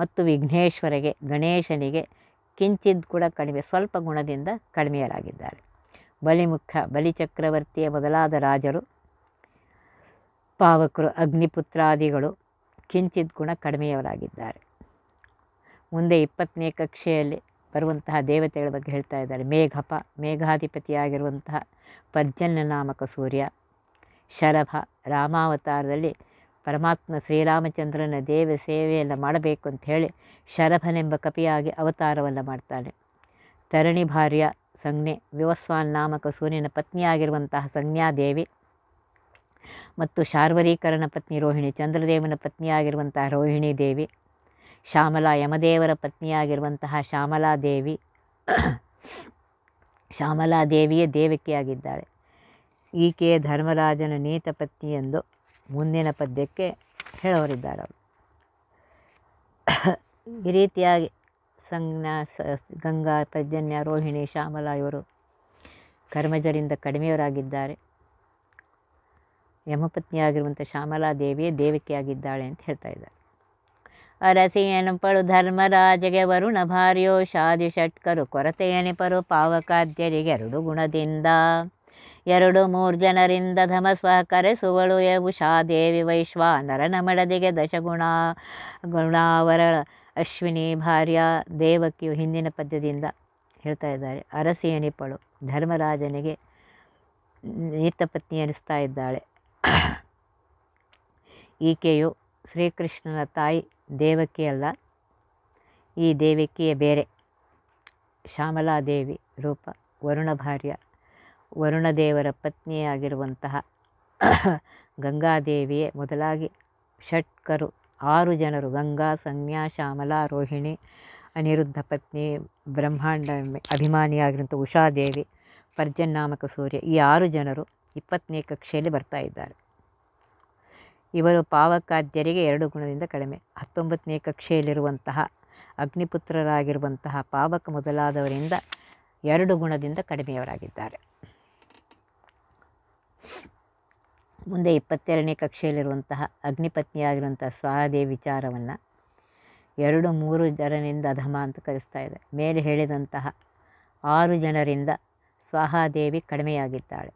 ಮತ್ತು ವಿಘ್ನೇಶ್ವರಿಗೆ ಗಣೇಶನಿಗೆ ಕಿಂಚಿದ್ ಕೂಡ ಕಡಿಮೆ ಸ್ವಲ್ಪ ಗುಣದಿಂದ ಕಡಿಮೆಯರಾಗಿದ್ದಾರೆ ಬಲಿಮುಖ ಬಲಿಚಕ್ರವರ್ತಿಯ ಮೊದಲಾದ ರಾಜರು ಪಾವಕರು ಅಗ್ನಿಪುತ್ರಾದಿಗಳು ಕಿಂಚಿತ್ ಗುಣ ಕಡಿಮೆಯವರಾಗಿದ್ದಾರೆ ಮುಂದೆ ಇಪ್ಪತ್ತನೇ ಕಕ್ಷೆಯಲ್ಲಿ ಬರುವಂತಹ ದೇವತೆಗಳ ಬಗ್ಗೆ ಹೇಳ್ತಾ ಇದ್ದಾರೆ ಮೇಘಪ ಮೇಘಾಧಿಪತಿಯಾಗಿರುವಂತಹ ಪರ್ಜನ್ಯ ನಾಮಕ ಸೂರ್ಯ ಶರಭ ರಾಮಾವತಾರದಲ್ಲಿ ಪರಮಾತ್ಮ ಶ್ರೀರಾಮಚಂದ್ರನ ದೇವ ಸೇವೆಯೆಲ್ಲ ಮಾಡಬೇಕು ಅಂತ ಹೇಳಿ ಶರಭನೆಂಬ ಕಪಿಯಾಗಿ ಅವತಾರವನ್ನು ಮಾಡ್ತಾಳೆ ತರಣಿ ಭಾರ್ಯ ಸಂಜ್ಞೆ ವಿವಸ್ವಾನ್ ನಾಮಕ ಸೂರ್ಯನ ಪತ್ನಿಯಾಗಿರುವಂತಹ ಸಂಜ್ಞಾದೇವಿ ಮತ್ತು ಶಾರ್ವರೀಕರಣ ಪತ್ನಿ ರೋಹಿಣಿ ಚಂದ್ರದೇವನ ಪತ್ನಿಯಾಗಿರುವಂತಹ ರೋಹಿಣಿ ದೇವಿ ಶ್ಯಾಮಲಾ ಯಮದೇವರ ಪತ್ನಿಯಾಗಿರುವಂತಹ ಶ್ಯಾಮಲಾದೇವಿ ಶ್ಯಾಮಲಾದೇವಿಯೇ ದೇವಕಿಯಾಗಿದ್ದಾಳೆ ಈಕೆಯ ಧರ್ಮರಾಜನ ನೀತ ಎಂದು ಮುಂದಿನ ಪದ್ಯಕ್ಕೆ ಹೇಳೋರಿದ್ದಾರೆ ಅವರು ಈ ರೀತಿಯಾಗಿ ಸಂಜ್ಞಾ ಗಂಗಾ ಪರ್ಜನ್ಯ ರೋಹಿಣಿ ಶ್ಯಾಮಲ ಇವರು ಕರ್ಮಜರಿಂದ ಕಡಿಮೆಯವರಾಗಿದ್ದಾರೆ ಯಮಪತ್ನಿಯಾಗಿರುವಂಥ ಶ್ಯಾಮಲಾ ದೇವಿಯೇ ದೇವಿಕೆಯಾಗಿದ್ದಾಳೆ ಅಂತ ಹೇಳ್ತಾ ಇದ್ದಾರೆ ಅರಸಿಯನು ಪಳು ಧರ್ಮರಾಜಗೆ ವರುಣ ಭಾರ್ಯೋ ಶಾದಿ ಷಟ್ಕರು ಕೊರತೆಯನಿಪರು ಪಾವಕಾದ್ಯರಿಗೆ ಎರಡು ಗುಣದಿಂದ ಎರಡು ಮೂರು ಜನರಿಂದ ಧಮಸ್ವ ಕರೆಸುವಳು ಉಷಾ ದೇವಿ ವೈಶ್ವಾನರನ ಮಡದಿಗೆ ದಶಗುಣ ಗುಣಾವರ ಅಶ್ವಿನಿ ಭಾರ್ಯ ದೇವಕಿಯು ಹಿಂದಿನ ಪದ್ಯದಿಂದ ಹೇಳ್ತಾ ಇದ್ದಾರೆ ನಿಪ್ಪಳು ಧರ್ಮರಾಜನಿಗೆ ನೀತಪತ್ನಿ ಅನಿಸ್ತಾ ಇದ್ದಾಳೆ ಈಕೆಯು ಶ್ರೀಕೃಷ್ಣನ ತಾಯಿ ಅಲ್ಲ ಈ ದೇವಿಕೆಯೇ ಬೇರೆ ಶ್ಯಾಮಲಾದೇವಿ ರೂಪ ವರುಣ ಭಾರ್ಯ ವರುಣದೇವರ ಪತ್ನಿಯಾಗಿರುವಂತಹ ಗಂಗಾದೇವಿಯೇ ಮೊದಲಾಗಿ ಷಟ್ಕರು ಆರು ಜನರು ಗಂಗಾ ಸಂಜ್ಞಾ ಶ್ಯಾಮಲಾ ರೋಹಿಣಿ ಅನಿರುದ್ಧ ಪತ್ನಿ ಬ್ರಹ್ಮಾಂಡ ಅಭಿಮಾನಿಯಾಗಿರುವಂಥ ಉಷಾದೇವಿ ಪರ್ಜನ್ನಾಮಕ ಸೂರ್ಯ ಈ ಆರು ಜನರು ಇಪ್ಪತ್ತನೇ ಕಕ್ಷೆಯಲ್ಲಿ ಬರ್ತಾ ಇದ್ದಾರೆ ಇವರು ಪಾವಕಾದ್ಯರಿಗೆ ಎರಡು ಗುಣದಿಂದ ಕಡಿಮೆ ಹತ್ತೊಂಬತ್ತನೇ ಕಕ್ಷೆಯಲ್ಲಿರುವಂತಹ ಅಗ್ನಿಪುತ್ರರಾಗಿರುವಂತಹ ಪಾವಕ ಮೊದಲಾದವರಿಂದ ಎರಡು ಗುಣದಿಂದ ಕಡಿಮೆಯವರಾಗಿದ್ದಾರೆ ಮುಂದೆ ಇಪ್ಪತ್ತೆರಡನೇ ಕಕ್ಷೆಯಲ್ಲಿರುವಂತಹ ಅಗ್ನಿಪತ್ನಿಯಾಗಿರುವಂಥ ಸ್ವಾದೇ ವಿಚಾರವನ್ನು ಎರಡು ಮೂರು ಜನರಿಂದ ಅಧಮ ಅಂತ ಕರೆಸ್ತಾ ಇದೆ ಮೇಲೆ ಹೇಳಿದಂತಹ ಆರು ಜನರಿಂದ ಸ್ವಾಹಾದೇವಿ ಕಡಿಮೆಯಾಗಿದ್ದಾಳೆ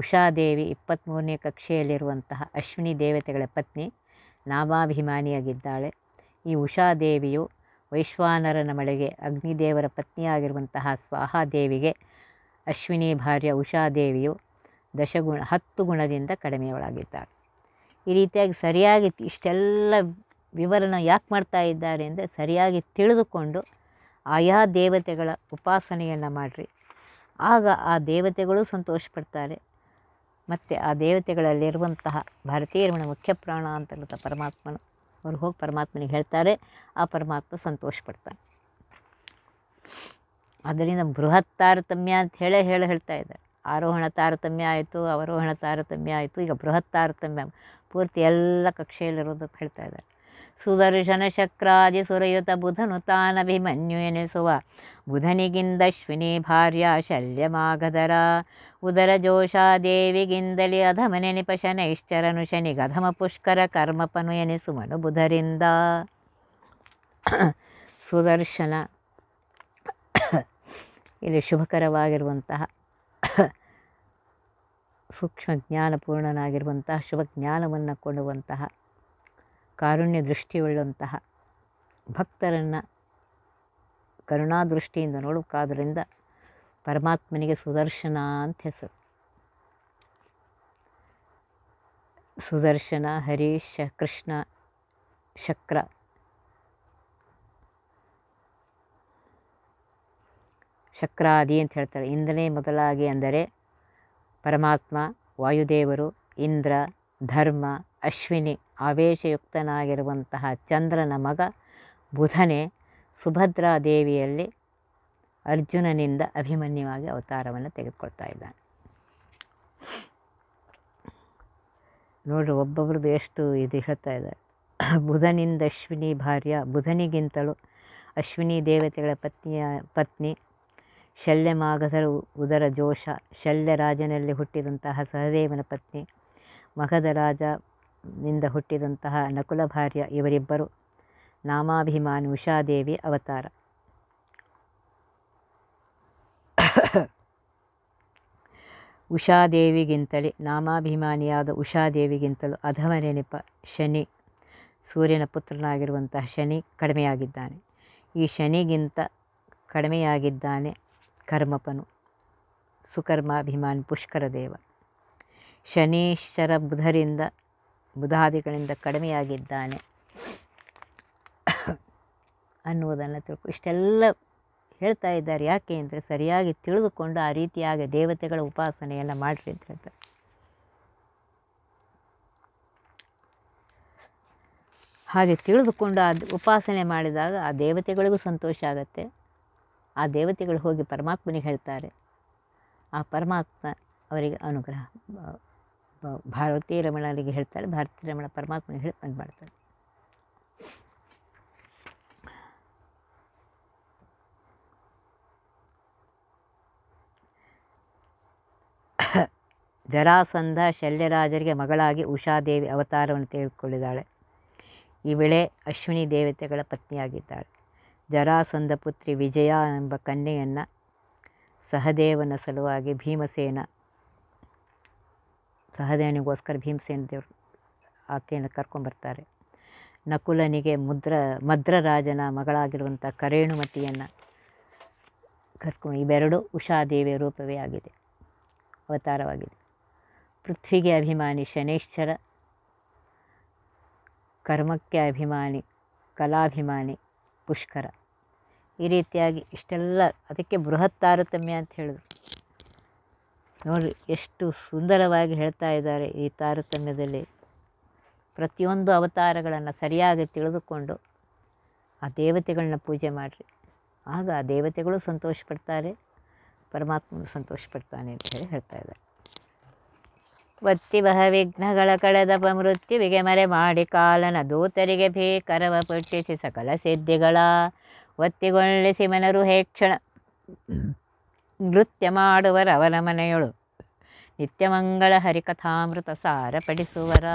ಉಷಾದೇವಿ ಇಪ್ಪತ್ತ್ಮೂರನೇ ಕಕ್ಷೆಯಲ್ಲಿರುವಂತಹ ಅಶ್ವಿನಿ ದೇವತೆಗಳ ಪತ್ನಿ ನಾಮಾಭಿಮಾನಿಯಾಗಿದ್ದಾಳೆ ಈ ಉಷಾದೇವಿಯು ವೈಶ್ವಾನರನ ಮಳೆಗೆ ಅಗ್ನಿದೇವರ ಪತ್ನಿಯಾಗಿರುವಂತಹ ಸ್ವಾಹಾದೇವಿಗೆ ಅಶ್ವಿನಿ ಭಾರ್ಯ ಉಷಾದೇವಿಯು ದಶಗುಣ ಹತ್ತು ಗುಣದಿಂದ ಕಡಿಮೆಯೊಳಗಿದ್ದಾರೆ ಈ ರೀತಿಯಾಗಿ ಸರಿಯಾಗಿ ಇಷ್ಟೆಲ್ಲ ವಿವರಣ ಯಾಕೆ ಮಾಡ್ತಾ ಇದ್ದಾರೆ ಅಂದರೆ ಸರಿಯಾಗಿ ತಿಳಿದುಕೊಂಡು ಆಯಾ ದೇವತೆಗಳ ಉಪಾಸನೆಯನ್ನು ಮಾಡಿರಿ ಆಗ ಆ ದೇವತೆಗಳು ಸಂತೋಷ ಪಡ್ತಾರೆ ಮತ್ತು ಆ ದೇವತೆಗಳಲ್ಲಿರುವಂತಹ ಭಾರತೀಯರಮಣ ಮುಖ್ಯ ಪ್ರಾಣ ಅಂತಕ್ಕಂಥ ಪರಮಾತ್ಮನ ಅವ್ರಿಗೆ ಹೋಗಿ ಪರಮಾತ್ಮನಿಗೆ ಹೇಳ್ತಾರೆ ಆ ಪರಮಾತ್ಮ ಸಂತೋಷಪಡ್ತಾನೆ ಅದರಿಂದ ಬೃಹತ್ ತಾರತಮ್ಯ ಅಂತ ಹೇಳೇ ಹೇಳಿ ಹೇಳ್ತಾ ಇದ್ದಾರೆ ಆರೋಹಣ ತಾರತಮ್ಯ ಆಯಿತು ಅವರೋಹಣ ತಾರತಮ್ಯ ಆಯಿತು ಈಗ ಬೃಹತ್ ತಾರತಮ್ಯ ಪೂರ್ತಿ ಎಲ್ಲ ಕಕ್ಷೆಯಲ್ಲಿರೋದಕ್ಕೆ ಹೇಳ್ತಾ ಇದ್ದಾರೆ ಸುದರ್ಶನ ಶಕ್ರಾದಿ ಸುರಯುತ ಬುಧನು ತಾನಭಿಮನ್ಯು ಎನಿಸುವ ಬುಧನಿಗಿಂದ ಅಶ್ವಿನಿ ಭಾರ್ಯ ಶಲ್ಯಮಾಗಧರ ಉದರ ಜೋಷಾ ದೇವಿಗಿಂದಲಿ ಇಶ್ಚರನು ಶನಿ ಗಧಮ ಪುಷ್ಕರ ಕರ್ಮಪನು ಎನಿಸುವನು ಬುಧರಿಂದ ಸುದರ್ಶನ ಇಲ್ಲಿ ಶುಭಕರವಾಗಿರುವಂತಹ ಸೂಕ್ಷ್ಮ ಜ್ಞಾನಪೂರ್ಣನಾಗಿರುವಂತಹ ಶುಭಜ್ಞಾನವನ್ನು ಕೊಡುವಂತಹ ಕಾರುಣ್ಯ ದೃಷ್ಟಿಯುಳ್ಳಂತಹ ಭಕ್ತರನ್ನು ಕರುಣಾದೃಷ್ಟಿಯಿಂದ ನೋಡೋಕ್ಕಾದ್ದರಿಂದ ಪರಮಾತ್ಮನಿಗೆ ಸುದರ್ಶನ ಅಂತ ಹೆಸರು ಸುದರ್ಶನ ಹರೀಶ ಕೃಷ್ಣ ಶಕ್ರ ಶಕ್ರಾದಿ ಅಂತ ಹೇಳ್ತಾರೆ ಇಂದನೇ ಮೊದಲಾಗಿ ಅಂದರೆ ಪರಮಾತ್ಮ ವಾಯುದೇವರು ಇಂದ್ರ ಧರ್ಮ ಅಶ್ವಿನಿ ಆವೇಶಯುಕ್ತನಾಗಿರುವಂತಹ ಚಂದ್ರನ ಮಗ ಬುಧನೇ ಸುಭದ್ರಾದೇವಿಯಲ್ಲಿ ಅರ್ಜುನನಿಂದ ಅಭಿಮನ್ಯವಾಗಿ ಅವತಾರವನ್ನು ತೆಗೆದುಕೊಳ್ತಾ ಇದ್ದಾನೆ ನೋಡ್ರಿ ಒಬ್ಬೊಬ್ರದ್ದು ಎಷ್ಟು ಇದು ಹೇಳ್ತಾ ಇದ್ದಾರೆ ಬುಧನಿಂದ ಅಶ್ವಿನಿ ಭಾರ್ಯ ಬುಧನಿಗಿಂತಲೂ ಅಶ್ವಿನಿ ದೇವತೆಗಳ ಪತ್ನಿಯ ಪತ್ನಿ ಶಲ್ಯ ಮಾಗಸರು ಉದರ ಜೋಶ ಶಲ್ಯ ರಾಜನಲ್ಲಿ ಹುಟ್ಟಿದಂತಹ ಸಹದೇವನ ಪತ್ನಿ ಮಗಧ ರಾಜ ನಿಂದ ಹುಟ್ಟಿದಂತಹ ನಕುಲ ಭಾರ್ಯ ಇವರಿಬ್ಬರು ನಾಮಾಭಿಮಾನಿ ಉಷಾದೇವಿ ಅವತಾರ ಉಷಾದೇವಿಗಿಂತಲೇ ನಾಮಾಭಿಮಾನಿಯಾದ ಉಷಾದೇವಿಗಿಂತಲೂ ಅಧಮ ನೆನಪ ಶನಿ ಸೂರ್ಯನ ಪುತ್ರನಾಗಿರುವಂತಹ ಶನಿ ಕಡಿಮೆಯಾಗಿದ್ದಾನೆ ಈ ಶನಿಗಿಂತ ಕಡಿಮೆಯಾಗಿದ್ದಾನೆ ಕರ್ಮಪನು ಸುಕರ್ಮಾಭಿಮಾನ್ ದೇವ ಶನೀಶ್ವರ ಬುಧರಿಂದ ಬುಧಾದಿಗಳಿಂದ ಕಡಿಮೆಯಾಗಿದ್ದಾನೆ ಅನ್ನುವುದನ್ನು ತಿಳ್ಕೊ ಇಷ್ಟೆಲ್ಲ ಹೇಳ್ತಾ ಇದ್ದಾರೆ ಯಾಕೆ ಅಂದರೆ ಸರಿಯಾಗಿ ತಿಳಿದುಕೊಂಡು ಆ ರೀತಿಯಾಗಿ ದೇವತೆಗಳ ಉಪಾಸನೆಯನ್ನು ಮಾಡಲಿದ್ದರೆ ಅಂತ ಹಾಗೆ ತಿಳಿದುಕೊಂಡು ಆ ಉಪಾಸನೆ ಮಾಡಿದಾಗ ಆ ದೇವತೆಗಳಿಗೂ ಸಂತೋಷ ಆಗುತ್ತೆ ಆ ದೇವತೆಗಳು ಹೋಗಿ ಪರಮಾತ್ಮನಿಗೆ ಹೇಳ್ತಾರೆ ಆ ಪರಮಾತ್ಮ ಅವರಿಗೆ ಅನುಗ್ರಹ ಭಾರತೀಯ ರಮಣರಿಗೆ ಹೇಳ್ತಾರೆ ಭಾರತೀಯ ರಮಣ ಪರಮಾತ್ಮನಿಗೆ ಹೇಳಿ ಬಂದು ಮಾಡ್ತಾರೆ ಜರಾಸಂಧ ಶಲ್ಯರಾಜರಿಗೆ ಮಗಳಾಗಿ ಉಷಾದೇವಿ ಅವತಾರವನ್ನು ತೆಗೆದುಕೊಂಡಿದ್ದಾಳೆ ಈ ವೇಳೆ ಅಶ್ವಿನಿ ದೇವತೆಗಳ ಪತ್ನಿಯಾಗಿದ್ದಾಳೆ ಜರಾಸಂದ ಪುತ್ರಿ ವಿಜಯ ಎಂಬ ಕನ್ಯೆಯನ್ನು ಸಹದೇವನ ಸಲುವಾಗಿ ಭೀಮಸೇನ ಸಹದೇವನಿಗೋಸ್ಕರ ಭೀಮಸೇನ ದೇವರು ಆಕೆಯನ್ನು ಕರ್ಕೊಂಡ್ಬರ್ತಾರೆ ನಕುಲನಿಗೆ ಮುದ್ರ ಮದ್ರರಾಜನ ಮಗಳಾಗಿರುವಂಥ ಕರೇಣುಮತಿಯನ್ನು ಕರ್ಕೊಂಡು ಇವೆರಡೂ ಉಷಾದೇವಿಯ ರೂಪವೇ ಆಗಿದೆ ಅವತಾರವಾಗಿದೆ ಪೃಥ್ವಿಗೆ ಅಭಿಮಾನಿ ಶನೇಶ್ಚರ ಕರ್ಮಕ್ಕೆ ಅಭಿಮಾನಿ ಕಲಾಭಿಮಾನಿ ಪುಷ್ಕರ ಈ ರೀತಿಯಾಗಿ ಇಷ್ಟೆಲ್ಲ ಅದಕ್ಕೆ ಬೃಹತ್ ತಾರತಮ್ಯ ಅಂತ ಹೇಳಿದ್ರು ನೋಡಿರಿ ಎಷ್ಟು ಸುಂದರವಾಗಿ ಹೇಳ್ತಾ ಇದ್ದಾರೆ ಈ ತಾರತಮ್ಯದಲ್ಲಿ ಪ್ರತಿಯೊಂದು ಅವತಾರಗಳನ್ನು ಸರಿಯಾಗಿ ತಿಳಿದುಕೊಂಡು ಆ ದೇವತೆಗಳನ್ನ ಪೂಜೆ ಮಾಡಿರಿ ಆಗ ಆ ದೇವತೆಗಳು ಸಂತೋಷ ಪಡ್ತಾರೆ ಪರಮಾತ್ಮನು ಸಂತೋಷ ಪಡ್ತಾನೆ ಅಂತ ಹೇಳಿ ಹೇಳ್ತಾ ಇದ್ದಾರೆ ಒತ್ತಿ ಬಹ ವಿಘ್ನಗಳ ಕಳೆದ ಮೃತ್ಯುವಿಗೆ ಮರೆ ಮಾಡಿ ಕಾಲನ ದೂತರಿಗೆ ಭೀಕರವ ಪಟ್ಟಿಸಿ ಸಕಲ ಸಿದ್ಧಿಗಳ ಒತ್ತಿಗೊಳ್ಳಿಸಿ ಮನರು ಹೇಕ್ಷಣ ನೃತ್ಯ ಅವನ ಮನೆಯೊಳು ನಿತ್ಯಮಂಗಳ ಹರಿಕಥಾಮೃತ ಸಾರಪಡಿಸುವರ